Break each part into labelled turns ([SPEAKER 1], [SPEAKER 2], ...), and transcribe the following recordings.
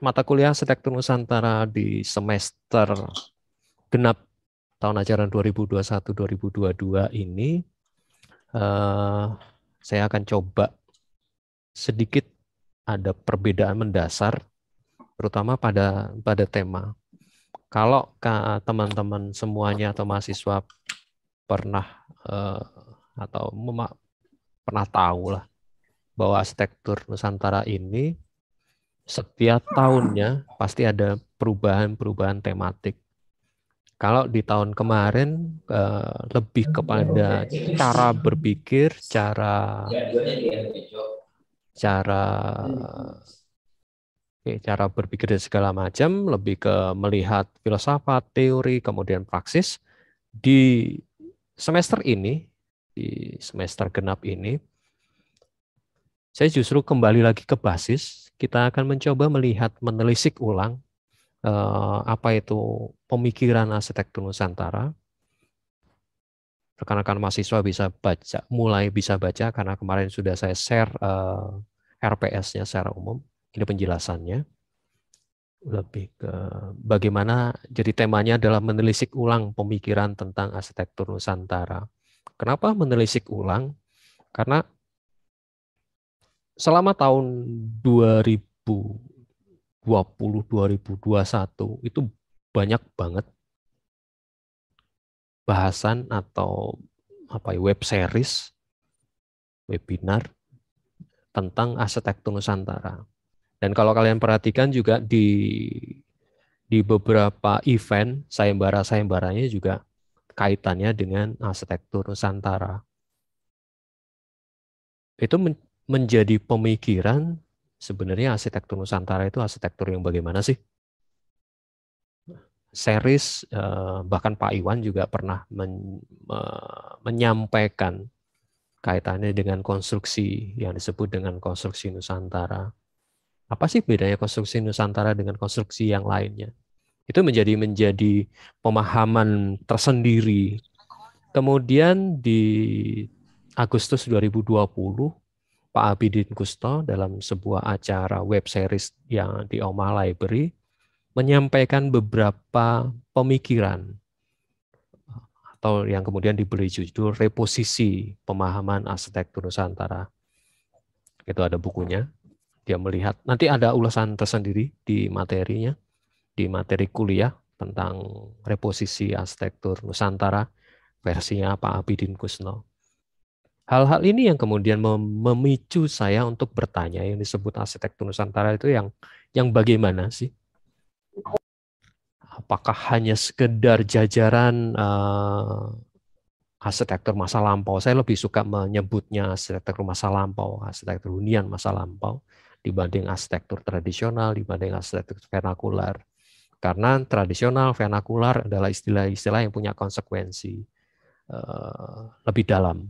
[SPEAKER 1] mata kuliah Arsitektur Nusantara di semester genap tahun ajaran 2021-2022 ini uh, saya akan coba sedikit ada perbedaan mendasar terutama pada pada tema. Kalau teman-teman semuanya atau mahasiswa pernah uh, atau pernah tahu lah bahwa arsitektur Nusantara ini setiap tahunnya pasti ada perubahan-perubahan tematik. Kalau di tahun kemarin uh, lebih kepada cara berpikir, cara cara okay, cara berpikir dan segala macam lebih ke melihat filsafat, teori, kemudian praksis. Di semester ini, di semester genap ini, saya justru kembali lagi ke basis kita akan mencoba melihat, menelisik ulang eh, apa itu pemikiran arsitektur Nusantara. Rekan-rekan mahasiswa bisa baca, mulai bisa baca karena kemarin sudah saya share eh, RPS-nya secara umum. Ini penjelasannya. Lebih ke bagaimana jadi temanya adalah menelisik ulang pemikiran tentang arsitektur Nusantara. Kenapa menelisik ulang? Karena selama tahun 2020 2021 itu banyak banget bahasan atau apa ya web series webinar tentang arsitektur Nusantara. Dan kalau kalian perhatikan juga di di beberapa event sayembara-sayembaranya juga kaitannya dengan arsitektur Nusantara. Itu menjadi pemikiran sebenarnya arsitektur Nusantara itu arsitektur yang bagaimana sih? Seris eh, bahkan Pak Iwan juga pernah men, menyampaikan kaitannya dengan konstruksi yang disebut dengan konstruksi Nusantara. Apa sih bedanya konstruksi Nusantara dengan konstruksi yang lainnya? Itu menjadi menjadi pemahaman tersendiri. Kemudian di Agustus 2020 Pak Abidin Gusto dalam sebuah acara web series yang di Oma Library menyampaikan beberapa pemikiran atau yang kemudian diberi judul reposisi pemahaman arsitektur Nusantara. Itu ada bukunya. Dia melihat nanti ada ulasan tersendiri di materinya, di materi kuliah tentang reposisi arsitektur Nusantara versinya Pak Abidin Kusno. Hal-hal ini yang kemudian memicu saya untuk bertanya yang disebut arsitektur Nusantara itu yang yang bagaimana sih? Apakah hanya sekedar jajaran uh, arsitektur masa lampau? Saya lebih suka menyebutnya arsitektur masa lampau, arsitektur hunian masa lampau dibanding arsitektur tradisional, dibanding arsitektur vernakular. Karena tradisional, vernakular adalah istilah-istilah yang punya konsekuensi eh, lebih dalam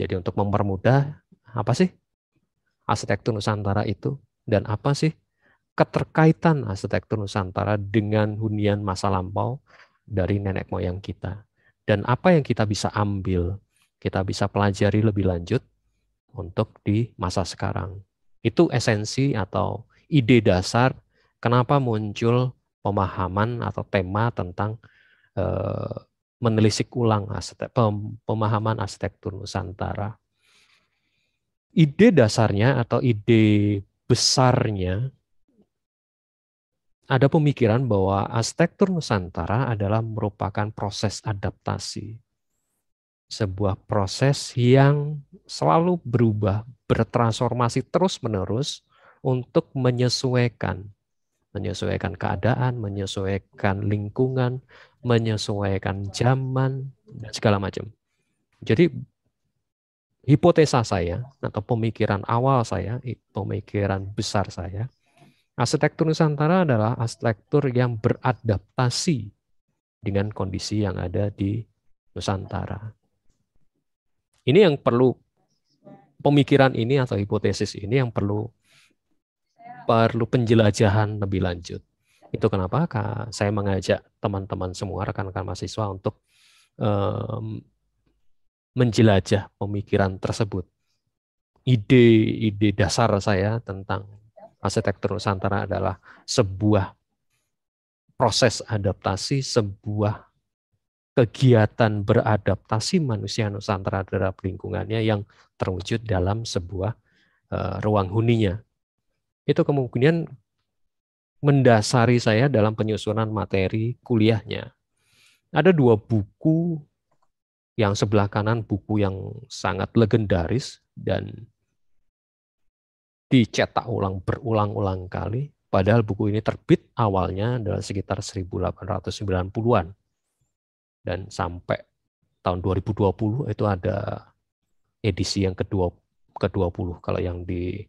[SPEAKER 1] jadi untuk mempermudah apa sih arsitektur Nusantara itu dan apa sih keterkaitan arsitektur Nusantara dengan hunian masa lampau dari nenek moyang kita dan apa yang kita bisa ambil, kita bisa pelajari lebih lanjut untuk di masa sekarang. Itu esensi atau ide dasar kenapa muncul pemahaman atau tema tentang eh, menelisik ulang aspek, pemahaman arsitektur Nusantara. Ide dasarnya atau ide besarnya ada pemikiran bahwa arsitektur Nusantara adalah merupakan proses adaptasi. Sebuah proses yang selalu berubah, bertransformasi terus-menerus untuk menyesuaikan menyesuaikan keadaan, menyesuaikan lingkungan, menyesuaikan zaman dan segala macam. Jadi hipotesa saya atau pemikiran awal saya, pemikiran besar saya, arsitektur Nusantara adalah arsitektur yang beradaptasi dengan kondisi yang ada di Nusantara. Ini yang perlu pemikiran ini atau hipotesis ini yang perlu perlu penjelajahan lebih lanjut. Itu kenapa saya mengajak teman-teman semua, rekan-rekan mahasiswa untuk um, menjelajah pemikiran tersebut. Ide-ide dasar saya tentang arsitektur Nusantara adalah sebuah proses adaptasi, sebuah kegiatan beradaptasi manusia Nusantara terhadap lingkungannya yang terwujud dalam sebuah uh, ruang huninya. Itu kemungkinan mendasari saya dalam penyusunan materi kuliahnya. Ada dua buku yang sebelah kanan buku yang sangat legendaris dan dicetak ulang berulang-ulang kali. Padahal buku ini terbit awalnya dalam sekitar 1890-an. Dan sampai tahun 2020 itu ada edisi yang ke-20 kalau yang di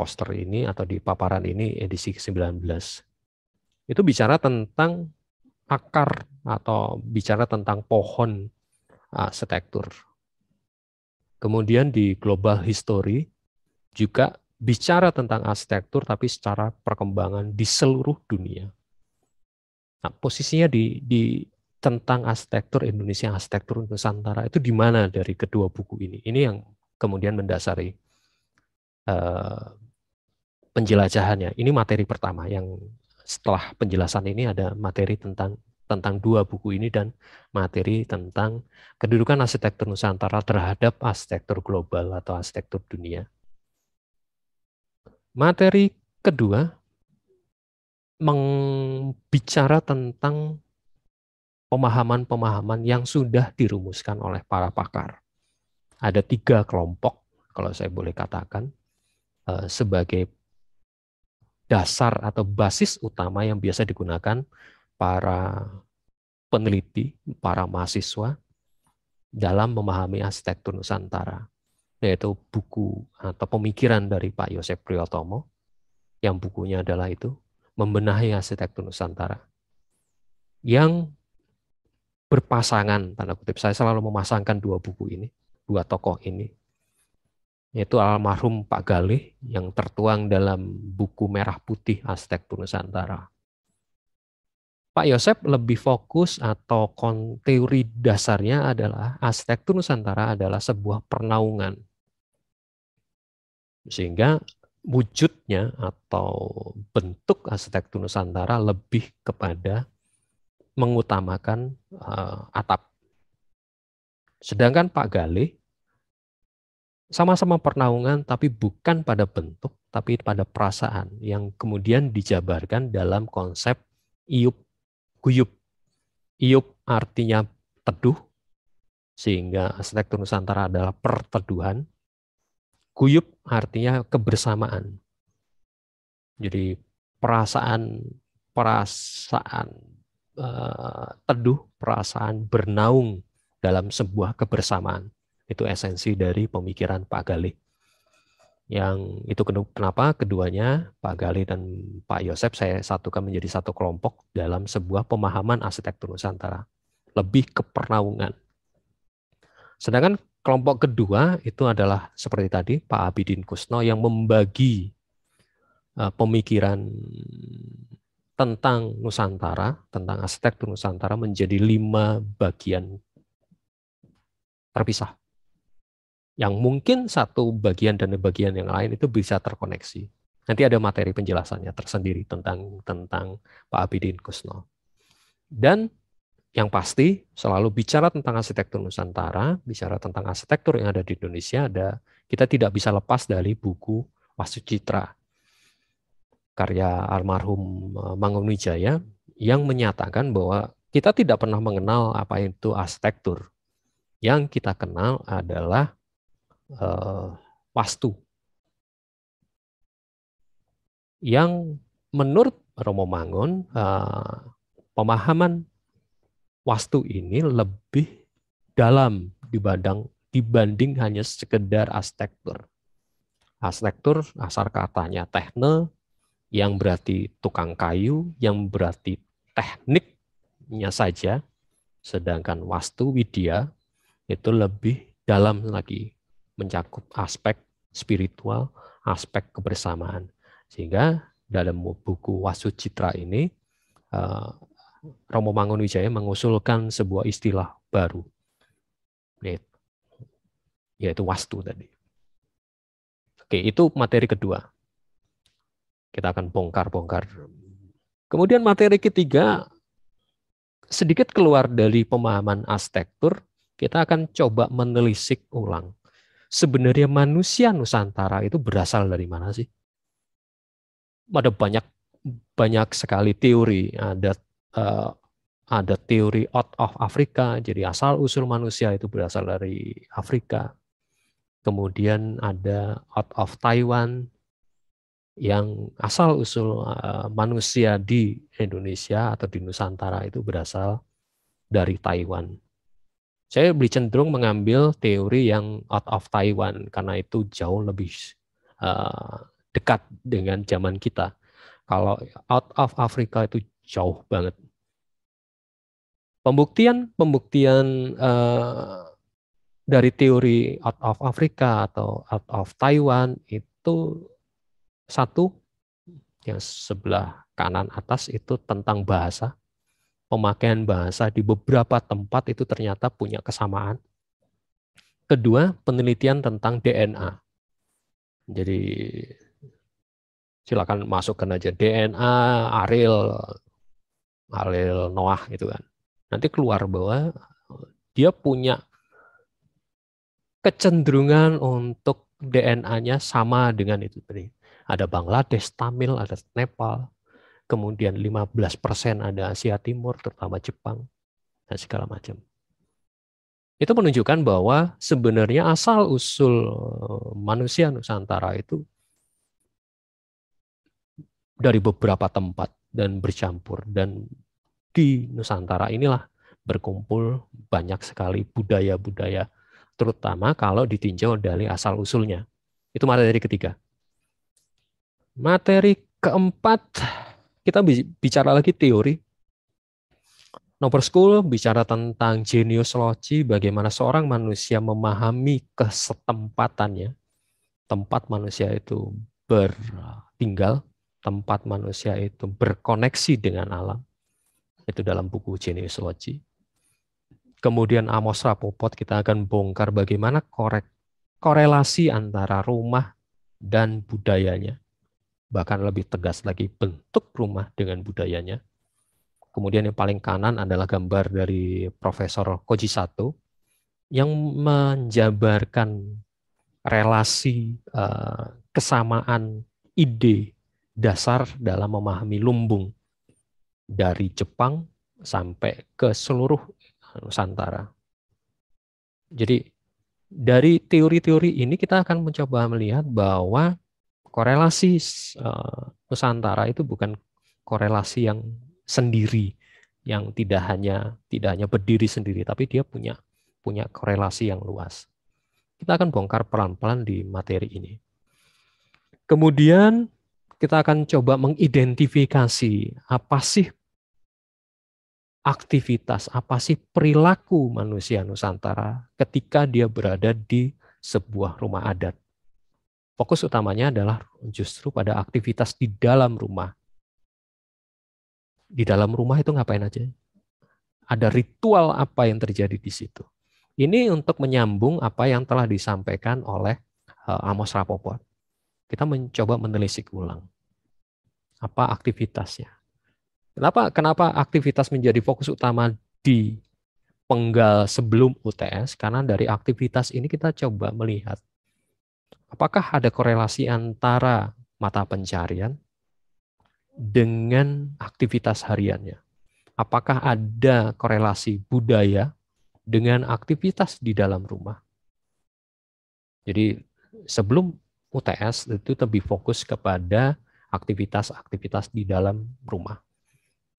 [SPEAKER 1] poster ini atau di paparan ini edisi ke-19 itu bicara tentang akar atau bicara tentang pohon arsitektur. Ah, kemudian di global history juga bicara tentang arsitektur tapi secara perkembangan di seluruh dunia. Nah, posisinya di, di tentang arsitektur Indonesia, arsitektur Nusantara itu di mana dari kedua buku ini? Ini yang kemudian mendasari uh, penjelajahannya. Ini materi pertama yang setelah penjelasan ini ada materi tentang tentang dua buku ini dan materi tentang kedudukan arsitektur Nusantara terhadap arsitektur global atau arsitektur dunia. Materi kedua membicara tentang pemahaman-pemahaman yang sudah dirumuskan oleh para pakar. Ada tiga kelompok, kalau saya boleh katakan, eh, sebagai dasar atau basis utama yang biasa digunakan para peneliti, para mahasiswa dalam memahami arsitektur Nusantara, yaitu buku atau pemikiran dari Pak Yosef Priyotomo, yang bukunya adalah itu, Membenahi Arsitektur Nusantara, yang berpasangan, tanda kutip, saya selalu memasangkan dua buku ini, dua tokoh ini, yaitu almarhum Pak Galih yang tertuang dalam buku merah putih Aztek Nusantara. Pak Yosep lebih fokus atau teori dasarnya adalah Aztek Nusantara adalah sebuah pernaungan. Sehingga wujudnya atau bentuk Aztek Nusantara lebih kepada mengutamakan eh, atap. Sedangkan Pak Galih sama-sama pernaungan tapi bukan pada bentuk tapi pada perasaan yang kemudian dijabarkan dalam konsep iup guyup. Iup artinya teduh sehingga arsitektur Nusantara adalah perteduhan. Guyup artinya kebersamaan. Jadi perasaan perasaan uh, teduh, perasaan bernaung dalam sebuah kebersamaan. Itu esensi dari pemikiran Pak Galih. Yang itu kenapa keduanya Pak Galih dan Pak Yosep saya satukan menjadi satu kelompok dalam sebuah pemahaman arsitektur Nusantara. Lebih ke kepernaungan. Sedangkan kelompok kedua itu adalah seperti tadi Pak Abidin Kusno yang membagi eh, pemikiran tentang Nusantara, tentang arsitektur Nusantara menjadi lima bagian terpisah yang mungkin satu bagian dan bagian yang lain itu bisa terkoneksi. Nanti ada materi penjelasannya tersendiri tentang tentang Pak Abidin Kusno. Dan yang pasti selalu bicara tentang arsitektur Nusantara, bicara tentang arsitektur yang ada di Indonesia, ada kita tidak bisa lepas dari buku Wasu Citra karya almarhum eh, Mangun Wijaya yang menyatakan bahwa kita tidak pernah mengenal apa itu arsitektur. Yang kita kenal adalah uh, eh, wastu yang menurut Romo Mangun uh, pemahaman wastu ini lebih dalam dibanding dibanding hanya sekedar arsitektur. Arsitektur asal katanya tekne yang berarti tukang kayu, yang berarti tekniknya saja, sedangkan wastu widya itu lebih dalam lagi mencakup aspek spiritual, aspek kebersamaan. Sehingga dalam buku Wasu Citra ini, eh, Romo Mangunwijaya mengusulkan sebuah istilah baru, yaitu wastu tadi. Oke, itu materi kedua. Kita akan bongkar-bongkar. Kemudian materi ketiga, sedikit keluar dari pemahaman arsitektur, kita akan coba menelisik ulang sebenarnya manusia Nusantara itu berasal dari mana sih? Ada banyak banyak sekali teori. Ada uh, ada teori out of Afrika, jadi asal usul manusia itu berasal dari Afrika. Kemudian ada out of Taiwan yang asal usul uh, manusia di Indonesia atau di Nusantara itu berasal dari Taiwan. Saya lebih cenderung mengambil teori yang out of Taiwan karena itu jauh lebih uh, dekat dengan zaman kita. Kalau out of Afrika itu jauh banget. Pembuktian pembuktian uh, dari teori out of Afrika atau out of Taiwan itu satu yang sebelah kanan atas itu tentang bahasa pemakaian bahasa di beberapa tempat itu ternyata punya kesamaan. Kedua, penelitian tentang DNA. Jadi silakan masukkan aja DNA Ariel Ariel Noah gitu kan. Nanti keluar bahwa dia punya kecenderungan untuk DNA-nya sama dengan itu tadi. Ada Bangladesh, Tamil, ada Nepal kemudian 15% ada Asia Timur, terutama Jepang, dan segala macam. Itu menunjukkan bahwa sebenarnya asal-usul eh, manusia Nusantara itu dari beberapa tempat dan bercampur. Dan di Nusantara inilah berkumpul banyak sekali budaya-budaya, terutama kalau ditinjau dari asal-usulnya. Itu materi ketiga. Materi keempat kita bicara lagi teori. Noper School bicara tentang genius loci, bagaimana seorang manusia memahami kesetempatannya, tempat manusia itu bertinggal, tempat manusia itu berkoneksi dengan alam. Itu dalam buku Genius Loci. Kemudian Amos Rapopot kita akan bongkar bagaimana korek, korelasi antara rumah dan budayanya bahkan lebih tegas lagi bentuk rumah dengan budayanya. Kemudian yang paling kanan adalah gambar dari Profesor Koji Sato yang menjabarkan relasi eh, kesamaan ide dasar dalam memahami lumbung dari Jepang sampai ke seluruh Nusantara. Jadi dari teori-teori ini kita akan mencoba melihat bahwa korelasi uh, Nusantara itu bukan korelasi yang sendiri yang tidak hanya tidak hanya berdiri sendiri tapi dia punya punya korelasi yang luas. Kita akan bongkar pelan-pelan di materi ini. Kemudian kita akan coba mengidentifikasi apa sih aktivitas, apa sih perilaku manusia Nusantara ketika dia berada di sebuah rumah adat Fokus utamanya adalah justru pada aktivitas di dalam rumah. Di dalam rumah itu ngapain aja? Ada ritual apa yang terjadi di situ? Ini untuk menyambung apa yang telah disampaikan oleh eh, Amos Rapoport. Kita mencoba menelisik ulang. Apa aktivitasnya? Kenapa kenapa aktivitas menjadi fokus utama di penggal sebelum UTS? Karena dari aktivitas ini kita coba melihat apakah ada korelasi antara mata pencarian dengan aktivitas hariannya? Apakah ada korelasi budaya dengan aktivitas di dalam rumah? Jadi sebelum UTS itu lebih fokus kepada aktivitas-aktivitas di dalam rumah.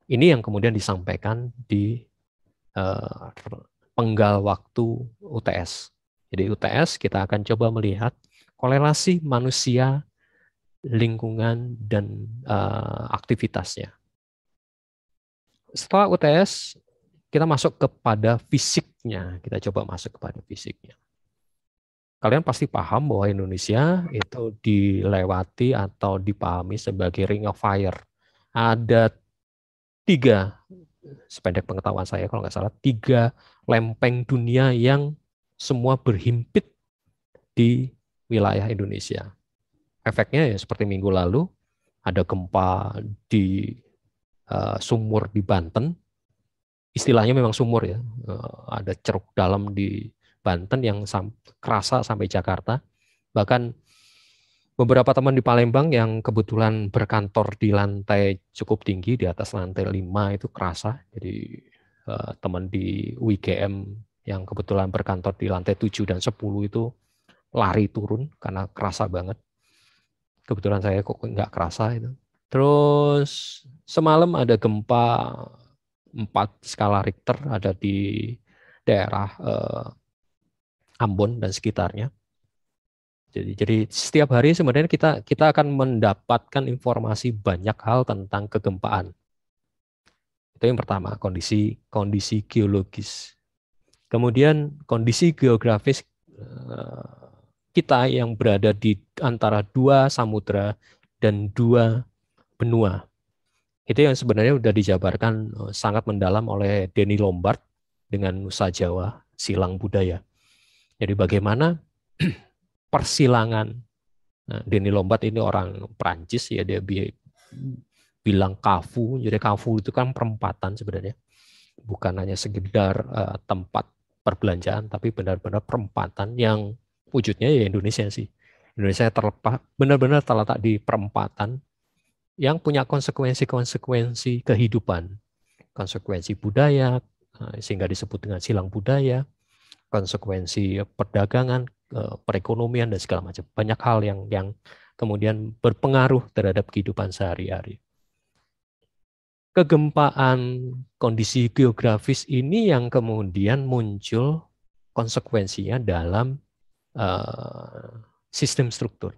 [SPEAKER 1] Ini yang kemudian disampaikan di eh, penggal waktu UTS. Jadi UTS kita akan coba melihat korelasi manusia, lingkungan, dan uh, aktivitasnya. Setelah UTS, kita masuk kepada fisiknya. Kita coba masuk kepada fisiknya. Kalian pasti paham bahwa Indonesia itu dilewati atau dipahami sebagai ring of fire. Ada tiga, sependek pengetahuan saya kalau nggak salah, tiga lempeng dunia yang semua berhimpit di wilayah Indonesia. Efeknya ya seperti minggu lalu ada gempa di uh, sumur di Banten. Istilahnya memang sumur ya. Uh, ada ceruk dalam di Banten yang sam kerasa sampai Jakarta. Bahkan beberapa teman di Palembang yang kebetulan berkantor di lantai cukup tinggi di atas lantai 5 itu kerasa. Jadi uh, teman di UIGM yang kebetulan berkantor di lantai 7 dan 10 itu lari turun karena kerasa banget. Kebetulan saya kok nggak kerasa itu. Terus semalam ada gempa 4 skala Richter ada di daerah eh, Ambon dan sekitarnya. Jadi, jadi setiap hari sebenarnya kita kita akan mendapatkan informasi banyak hal tentang kegempaan. Itu yang pertama, kondisi kondisi geologis. Kemudian kondisi geografis eh, kita yang berada di antara dua Samudra dan dua benua. Itu yang sebenarnya sudah dijabarkan eh, sangat mendalam oleh Denny Lombard dengan Nusa Jawa, silang budaya. Jadi bagaimana persilangan, nah, Denny Lombard ini orang Perancis ya, dia bilang kafu, jadi kafu itu kan perempatan sebenarnya. Bukan hanya sekedar uh, tempat perbelanjaan, tapi benar-benar perempatan yang wujudnya ya Indonesia sih. Indonesia terlepas benar-benar terletak di perempatan yang punya konsekuensi-konsekuensi kehidupan, konsekuensi budaya eh, sehingga disebut dengan silang budaya, konsekuensi perdagangan, eh, perekonomian dan segala macam. Banyak hal yang yang kemudian berpengaruh terhadap kehidupan sehari-hari. Kegempaan kondisi geografis ini yang kemudian muncul konsekuensinya dalam Eh, sistem struktur.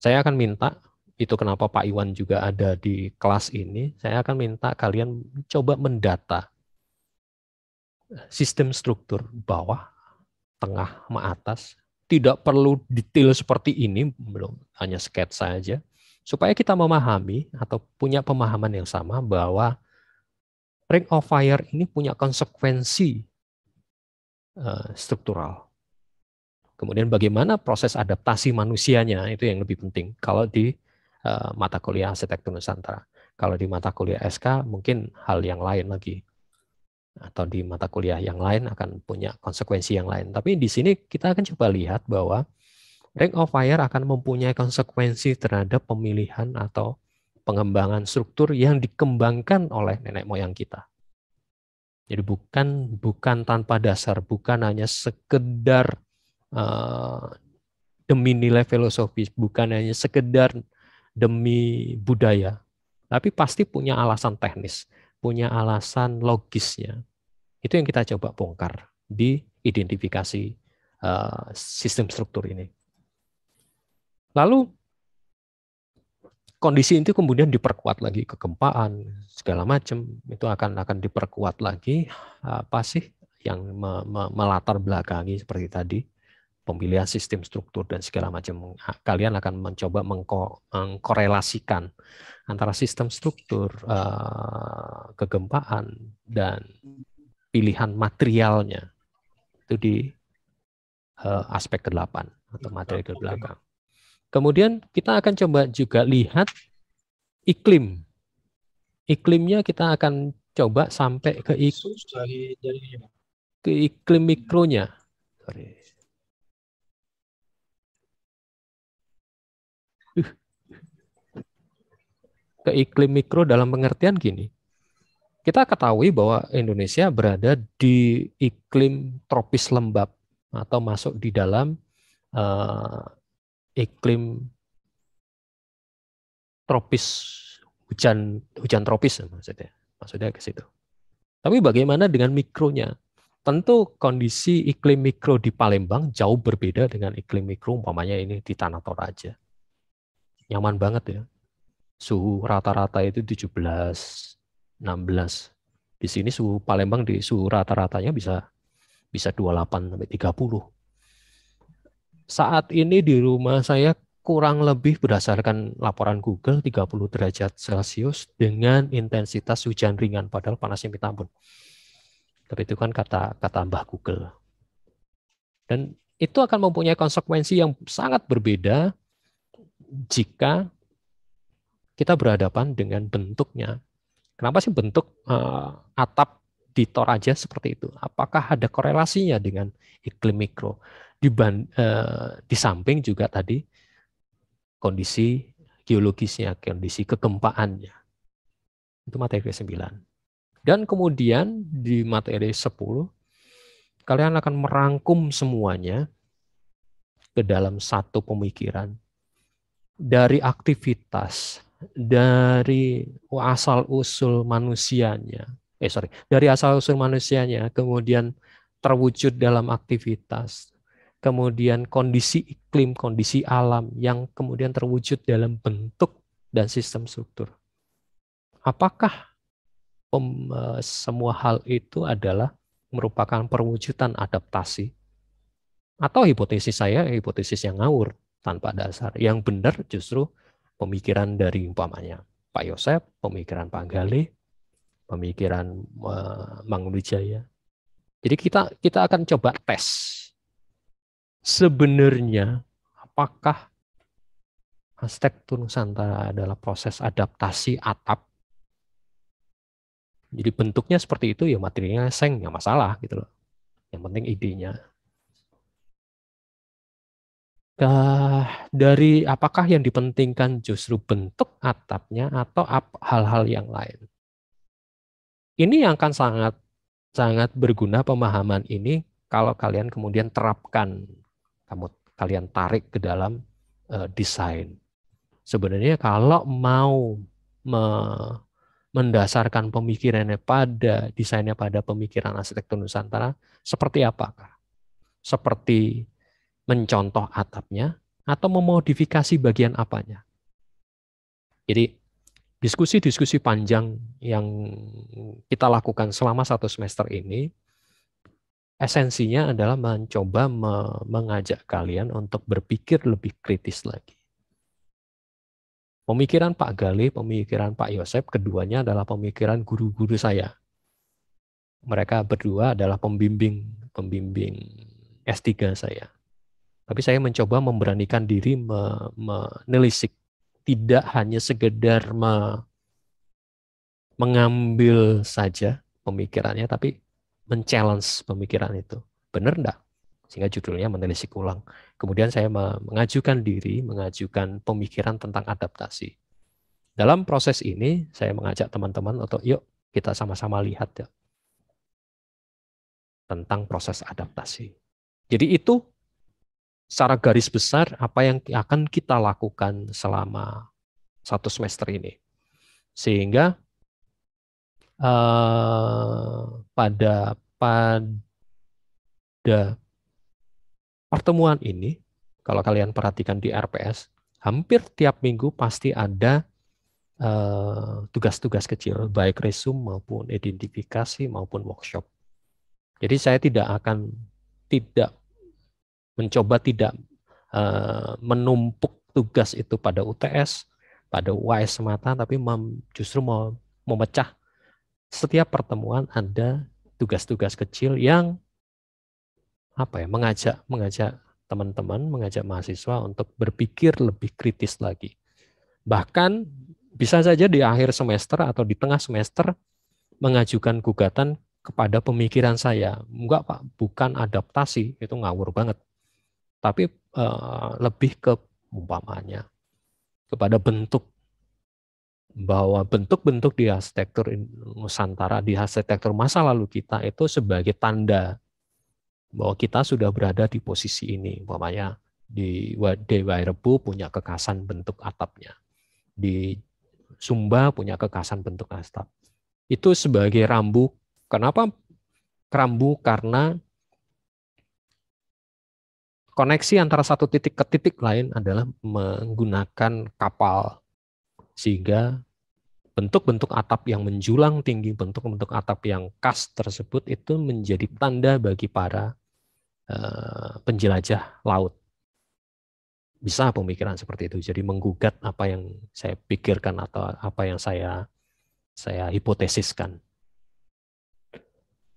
[SPEAKER 1] Saya akan minta itu kenapa Pak Iwan juga ada di kelas ini, saya akan minta kalian coba mendata sistem struktur bawah, tengah, sama atas. Tidak perlu detail seperti ini, belum hanya sketsa saja. Supaya kita memahami atau punya pemahaman yang sama bahwa ring of fire ini punya konsekuensi Eh, struktural. Kemudian bagaimana proses adaptasi manusianya itu yang lebih penting kalau di eh, mata kuliah arsitektur Nusantara. Kalau di mata kuliah SK mungkin hal yang lain lagi atau di mata kuliah yang lain akan punya konsekuensi yang lain. Tapi di sini kita akan coba lihat bahwa rank of fire akan mempunyai konsekuensi terhadap pemilihan atau pengembangan struktur yang dikembangkan oleh nenek moyang kita. Jadi bukan bukan tanpa dasar, bukan hanya sekedar uh, demi nilai filosofis, bukan hanya sekedar demi budaya, tapi pasti punya alasan teknis, punya alasan logisnya. Itu yang kita coba bongkar di identifikasi uh, sistem struktur ini. Lalu kondisi itu kemudian diperkuat lagi kegempaan segala macam itu akan akan diperkuat lagi apa sih yang me, me, melatar belakangi seperti tadi pemilihan sistem struktur dan segala macam kalian akan mencoba mengko, mengkorelasikan antara sistem struktur uh, kegempaan dan pilihan materialnya itu di uh, aspek ke-8 atau materi ke belakang. Kemudian kita akan coba juga lihat iklim. Iklimnya kita akan coba sampai ke
[SPEAKER 2] iklim
[SPEAKER 1] ke iklim mikronya. Ke iklim mikro dalam pengertian gini. Kita ketahui bahwa Indonesia berada di iklim tropis lembab atau masuk di dalam eh, iklim tropis hujan hujan tropis ya maksudnya maksudnya ke situ tapi bagaimana dengan mikronya tentu kondisi iklim mikro di Palembang jauh berbeda dengan iklim mikro umpamanya ini di Tanah Toraja nyaman banget ya suhu rata-rata itu 17 16 di sini suhu Palembang di suhu rata-ratanya bisa bisa 28 sampai 30 saat ini di rumah saya kurang lebih berdasarkan laporan Google 30 derajat Celcius dengan intensitas hujan ringan padahal panasnya minta ampun. Tapi itu kan kata kata Mbah Google. Dan itu akan mempunyai konsekuensi yang sangat berbeda jika kita berhadapan dengan bentuknya. Kenapa sih bentuk eh, atap di Toraja seperti itu? Apakah ada korelasinya dengan iklim mikro? Di, eh, di samping juga tadi kondisi geologisnya, kondisi kegempaannya. Itu materi 9. Dan kemudian di materi 10, kalian akan merangkum semuanya ke dalam satu pemikiran. Dari aktivitas, dari asal usul manusianya, eh sorry, dari asal usul manusianya, kemudian terwujud dalam aktivitas, kemudian kondisi iklim, kondisi alam yang kemudian terwujud dalam bentuk dan sistem struktur. Apakah e, semua hal itu adalah merupakan perwujudan adaptasi? Atau hipotesis saya, hipotesis yang ngawur tanpa dasar. Yang benar justru pemikiran dari umpamanya Pak Yosep, pemikiran Pak Gale, pemikiran uh, Mang Wijaya. Jadi kita kita akan coba tes sebenarnya apakah arsitektur Nusantara adalah proses adaptasi atap. Jadi bentuknya seperti itu ya materinya seng nggak masalah gitu loh. Yang penting idenya. Nah, dari apakah yang dipentingkan justru bentuk atapnya atau hal-hal yang lain? Ini yang akan sangat sangat berguna pemahaman ini kalau kalian kemudian terapkan kamu kalian tarik ke dalam uh, desain. Sebenarnya kalau mau me mendasarkan pemikirannya pada desainnya pada pemikiran arsitektur Nusantara seperti apakah? Seperti mencontoh atapnya atau memodifikasi bagian apanya? Jadi diskusi-diskusi panjang yang kita lakukan selama satu semester ini esensinya adalah mencoba me mengajak kalian untuk berpikir lebih kritis lagi. Pemikiran Pak Galih, pemikiran Pak Yosep, keduanya adalah pemikiran guru-guru saya. Mereka berdua adalah pembimbing pembimbing S3 saya. Tapi saya mencoba memberanikan diri menelisik, tidak hanya sekedar me mengambil saja pemikirannya, tapi men-challenge pemikiran itu. Benar enggak? Sehingga judulnya menelisik ulang. Kemudian saya mengajukan diri, mengajukan pemikiran tentang adaptasi. Dalam proses ini, saya mengajak teman-teman untuk yuk kita sama-sama lihat ya tentang proses adaptasi. Jadi itu secara garis besar apa yang akan kita lakukan selama satu semester ini. Sehingga uh, pada pada pertemuan ini, kalau kalian perhatikan di RPS, hampir tiap minggu pasti ada eh, tugas-tugas uh, kecil, baik resume maupun identifikasi maupun workshop. Jadi saya tidak akan tidak mencoba tidak uh, menumpuk tugas itu pada UTS, pada UAS semata, tapi justru mau memecah setiap pertemuan ada tugas-tugas kecil yang apa ya mengajak mengajak teman-teman mengajak mahasiswa untuk berpikir lebih kritis lagi bahkan bisa saja di akhir semester atau di tengah semester mengajukan gugatan kepada pemikiran saya enggak pak bukan adaptasi itu ngawur banget tapi eh, lebih ke umpamanya kepada bentuk bahwa bentuk-bentuk di arsitektur Nusantara, di arsitektur masa lalu kita itu sebagai tanda bahwa kita sudah berada di posisi ini. Umpamanya di Dewa Rebu punya kekasan bentuk atapnya. Di Sumba punya kekasan bentuk atap. Itu sebagai rambu. Kenapa rambu? Karena koneksi antara satu titik ke titik lain adalah menggunakan kapal sehingga bentuk-bentuk atap yang menjulang tinggi, bentuk-bentuk atap yang khas tersebut itu menjadi tanda bagi para uh, penjelajah laut. Bisa pemikiran seperti itu. Jadi menggugat apa yang saya pikirkan atau apa yang saya saya hipotesiskan.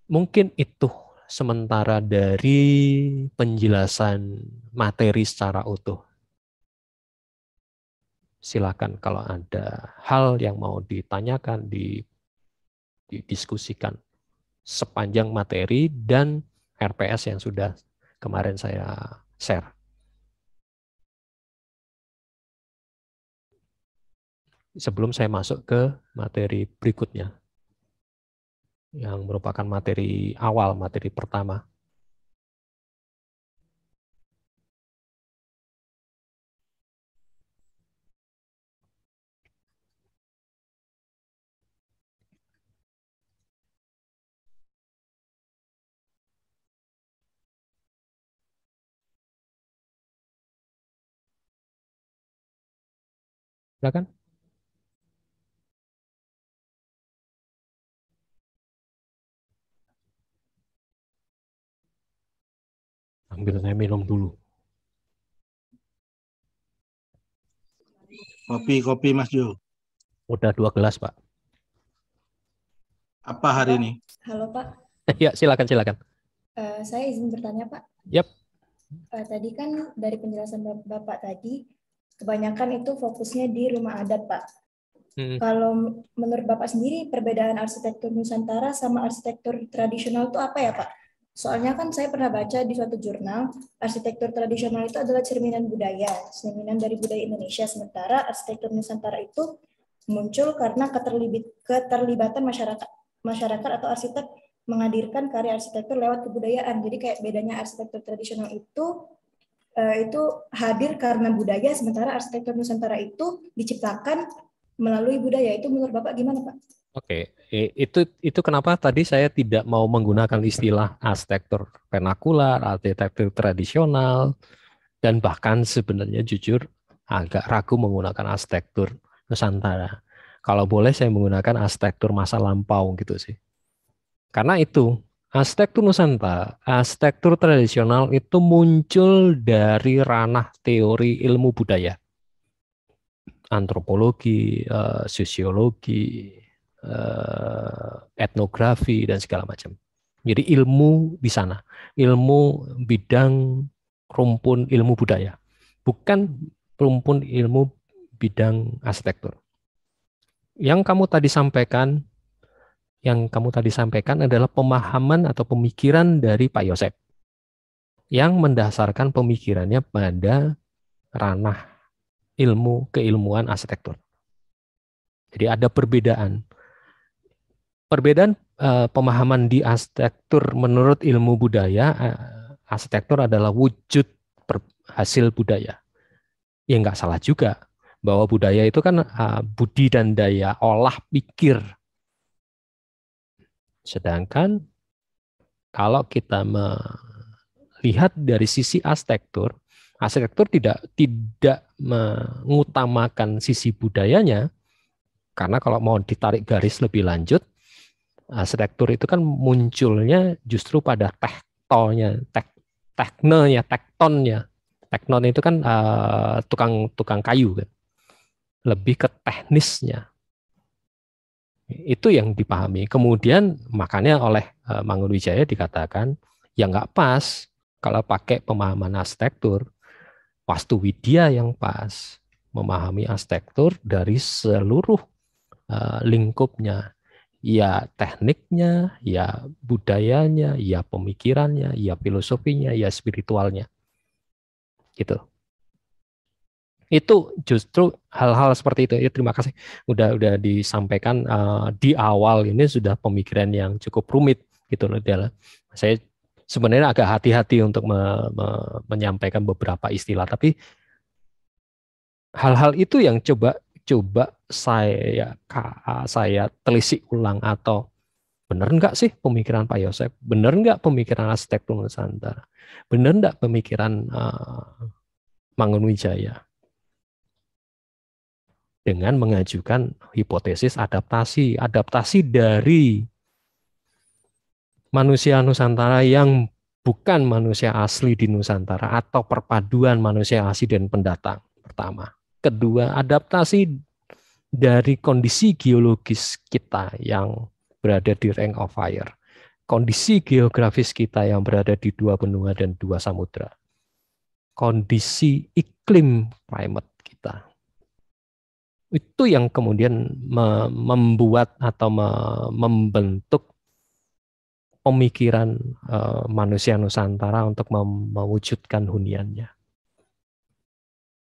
[SPEAKER 1] Mungkin itu sementara dari penjelasan materi secara utuh silakan kalau ada hal yang mau ditanyakan, didiskusikan sepanjang materi dan RPS yang sudah kemarin saya share. Sebelum saya masuk ke materi berikutnya, yang merupakan materi awal, materi pertama.
[SPEAKER 2] Silakan. Ambil saya minum dulu. Kopi, kopi Mas Jo.
[SPEAKER 1] Udah dua gelas, Pak. Apa hari Pak, ini? Halo, Pak. ya, silakan, silakan.
[SPEAKER 2] Uh, saya izin bertanya, Pak. Yap. Uh, tadi kan dari penjelasan Bapak tadi, kebanyakan itu fokusnya di rumah adat, Pak. Hmm. Kalau menurut Bapak sendiri perbedaan arsitektur Nusantara sama arsitektur tradisional itu apa ya, Pak? Soalnya kan saya pernah baca di suatu jurnal, arsitektur tradisional itu adalah cerminan budaya, cerminan dari budaya Indonesia. Sementara arsitektur Nusantara itu muncul karena keterlibat, keterlibatan masyarakat masyarakat atau arsitek menghadirkan karya arsitektur lewat kebudayaan. Jadi kayak bedanya arsitektur tradisional itu Eh, itu hadir karena budaya, sementara arsitektur Nusantara itu diciptakan melalui budaya. Itu menurut Bapak gimana Pak?
[SPEAKER 1] Oke, okay. itu itu kenapa tadi saya tidak mau menggunakan istilah arsitektur vernakular, arsitektur tradisional, dan bahkan sebenarnya jujur agak ragu menggunakan arsitektur Nusantara. Kalau boleh saya menggunakan arsitektur masa lampau gitu sih. Karena itu Arsitektur Nusantara, arsitektur tradisional itu muncul dari ranah teori ilmu budaya. Antropologi, uh, sosiologi, uh, etnografi, dan segala macam. Jadi ilmu di sana, ilmu bidang rumpun ilmu budaya, bukan rumpun ilmu bidang arsitektur. Yang kamu tadi sampaikan yang kamu tadi sampaikan adalah pemahaman atau pemikiran dari Pak Yosep yang mendasarkan pemikirannya pada ranah ilmu keilmuan arsitektur. Jadi ada perbedaan. Perbedaan eh, pemahaman di arsitektur menurut ilmu budaya, eh, arsitektur adalah wujud per, hasil budaya. Ya nggak salah juga bahwa budaya itu kan eh, budi dan daya olah pikir Sedangkan kalau kita melihat dari sisi arsitektur, arsitektur tidak tidak mengutamakan sisi budayanya karena kalau mau ditarik garis lebih lanjut arsitektur itu kan munculnya justru pada tektonya tek teknenya tektonnya teknon itu kan uh, tukang tukang kayu kan lebih ke teknisnya itu yang dipahami. Kemudian makanya oleh e, Mangun Wijaya dikatakan yang nggak pas kalau pakai pemahaman arsitektur, Pastu Widya yang pas memahami arsitektur dari seluruh e, lingkupnya, ya tekniknya, ya budayanya, ya pemikirannya, ya filosofinya, ya spiritualnya. Gitu itu justru hal-hal seperti itu ya terima kasih udah udah disampaikan uh, di awal ini sudah pemikiran yang cukup rumit gitu loh Dela. Saya sebenarnya agak hati-hati untuk me me menyampaikan beberapa istilah tapi hal-hal itu yang coba coba saya saya telisik ulang atau benar enggak sih pemikiran Pak Yosef? Benar enggak pemikiran arsitektur Nusantara? Benar enggak pemikiran uh, Mangunwijaya? dengan mengajukan hipotesis adaptasi, adaptasi dari manusia Nusantara yang bukan manusia asli di Nusantara atau perpaduan manusia asli dan pendatang pertama. Kedua, adaptasi dari kondisi geologis kita yang berada di ring of fire. Kondisi geografis kita yang berada di dua benua dan dua samudra. Kondisi iklim climate kita itu yang kemudian membuat atau membentuk pemikiran eh, manusia Nusantara untuk mewujudkan huniannya.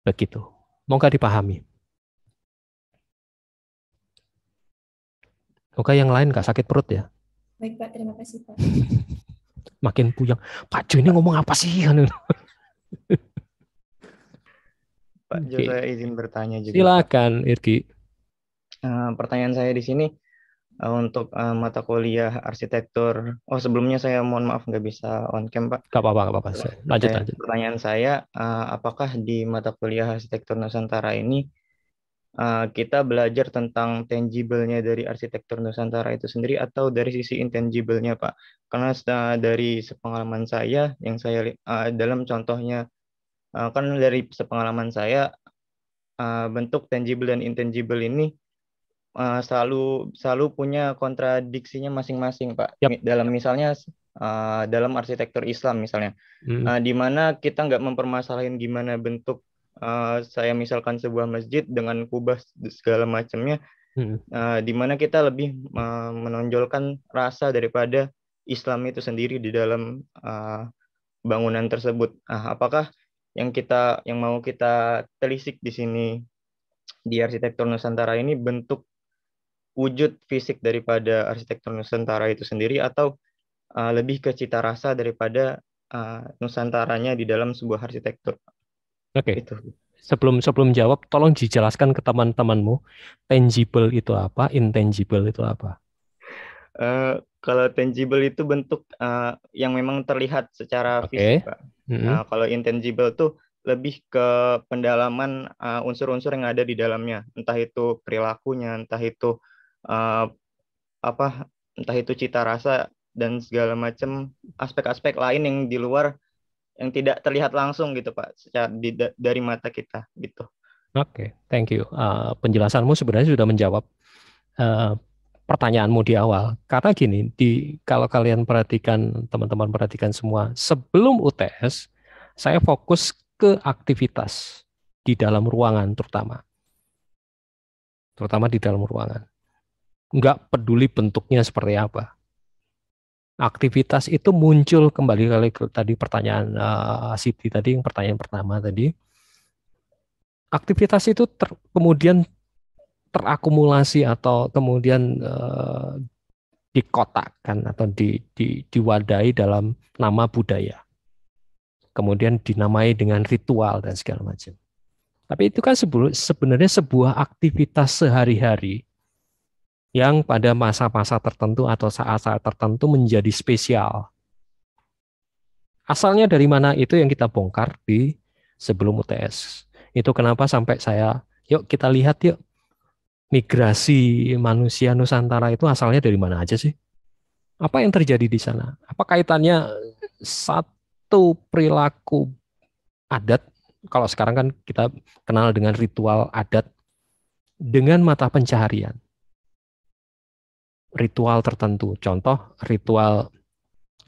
[SPEAKER 1] Begitu. Moga dipahami. Moga yang lain nggak sakit perut ya. Baik Pak, terima kasih Pak. Makin puyeng. Pak Jo ini ngomong apa sih? Anu.
[SPEAKER 3] Pak okay. saya izin bertanya juga. Silakan Irki. Uh, eh, pertanyaan saya di sini uh, untuk uh, mata kuliah arsitektur. Oh sebelumnya saya mohon maaf nggak bisa on cam Pak.
[SPEAKER 1] Gak apa-apa, apa-apa. Lanjut, saya, lanjut.
[SPEAKER 3] Pertanyaan saya, uh, apakah di mata kuliah arsitektur Nusantara ini uh, kita belajar tentang tangible-nya dari arsitektur Nusantara itu sendiri atau dari sisi intangible-nya Pak? Karena dari sepengalaman saya yang saya uh, dalam contohnya uh, kan dari sepengalaman saya uh, bentuk tangible dan intangible ini uh, selalu selalu punya kontradiksinya masing-masing pak yep. dalam misalnya uh, dalam arsitektur Islam misalnya mm. uh, di mana kita nggak mempermasalahin gimana bentuk uh, saya misalkan sebuah masjid dengan kubah segala macamnya mm. uh, di mana kita lebih uh, menonjolkan rasa daripada Islam itu sendiri di dalam uh, bangunan tersebut. Nah, apakah yang kita yang mau kita telisik di sini di arsitektur Nusantara ini bentuk wujud fisik daripada arsitektur Nusantara itu sendiri atau uh, lebih ke cita rasa daripada uh, Nusantaranya di dalam sebuah arsitektur.
[SPEAKER 1] Oke. Okay. Itu. Sebelum sebelum jawab, tolong dijelaskan ke teman-temanmu tangible itu apa, intangible itu apa.
[SPEAKER 3] Eh, kalau tangible itu bentuk uh, yang memang terlihat secara okay. fisik,
[SPEAKER 1] Pak. Mm -hmm. Nah,
[SPEAKER 3] kalau intangible tuh lebih ke pendalaman eh, unsur-unsur yang ada di dalamnya, entah itu perilakunya, entah itu uh, apa, entah itu cita rasa dan segala macam aspek-aspek lain yang di luar yang tidak terlihat langsung gitu, Pak, secara di, dari mata kita gitu.
[SPEAKER 1] Oke, okay. thank you. Uh, penjelasanmu sebenarnya sudah menjawab uh, pertanyaanmu di awal. Karena gini, di kalau kalian perhatikan teman-teman perhatikan semua, sebelum UTS saya fokus ke aktivitas di dalam ruangan terutama. Terutama di dalam ruangan. Enggak peduli bentuknya seperti apa. Aktivitas itu muncul kembali kali ke tadi pertanyaan uh, Siti tadi yang pertanyaan pertama tadi. Aktivitas itu ter, kemudian terakumulasi atau kemudian uh, dikotakkan atau di, di, diwadai dalam nama budaya. Kemudian dinamai dengan ritual dan segala macam. Tapi itu kan sebenarnya sebuah aktivitas sehari-hari yang pada masa-masa tertentu atau saat-saat tertentu menjadi spesial. Asalnya dari mana itu yang kita bongkar di sebelum UTS. Itu kenapa sampai saya, yuk kita lihat yuk migrasi manusia Nusantara itu asalnya dari mana aja sih? Apa yang terjadi di sana? Apa kaitannya satu perilaku adat kalau sekarang kan kita kenal dengan ritual adat dengan mata pencaharian. Ritual tertentu, contoh ritual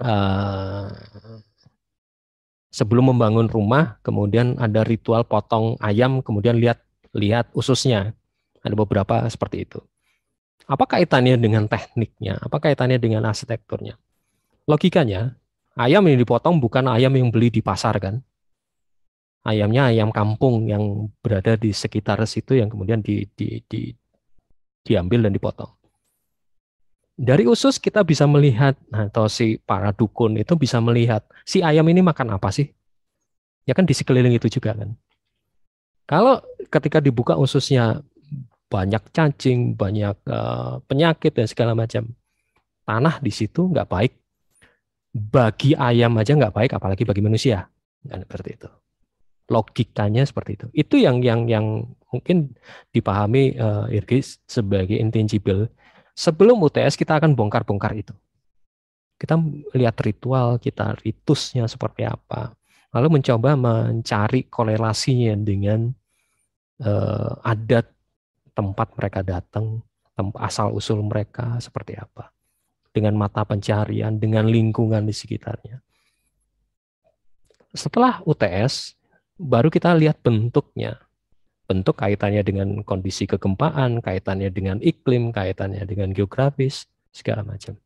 [SPEAKER 1] uh, sebelum membangun rumah, kemudian ada ritual potong ayam, kemudian lihat lihat ususnya. Ada beberapa seperti itu. Apa kaitannya dengan tekniknya? Apa kaitannya dengan arsitekturnya? Logikanya, ayam yang dipotong bukan ayam yang beli di pasar kan? Ayamnya ayam kampung yang berada di sekitar situ yang kemudian di, di, di, diambil dan dipotong. Dari usus kita bisa melihat nah, atau si para dukun itu bisa melihat si ayam ini makan apa sih? Ya kan di sekeliling itu juga kan. Kalau ketika dibuka ususnya banyak cacing, banyak uh, penyakit dan segala macam. Tanah di situ nggak baik. Bagi ayam aja nggak baik, apalagi bagi manusia. Dan seperti itu. Logikanya seperti itu. Itu yang yang yang mungkin dipahami uh, eh, Irgis sebagai intangible. Sebelum UTS kita akan bongkar-bongkar itu. Kita lihat ritual kita, ritusnya seperti apa. Lalu mencoba mencari korelasinya dengan uh, adat tempat mereka datang, asal usul mereka seperti apa, dengan mata pencarian, dengan lingkungan di sekitarnya. Setelah UTS, baru kita lihat bentuknya. Bentuk kaitannya dengan kondisi kegempaan, kaitannya dengan iklim, kaitannya dengan geografis, segala macam.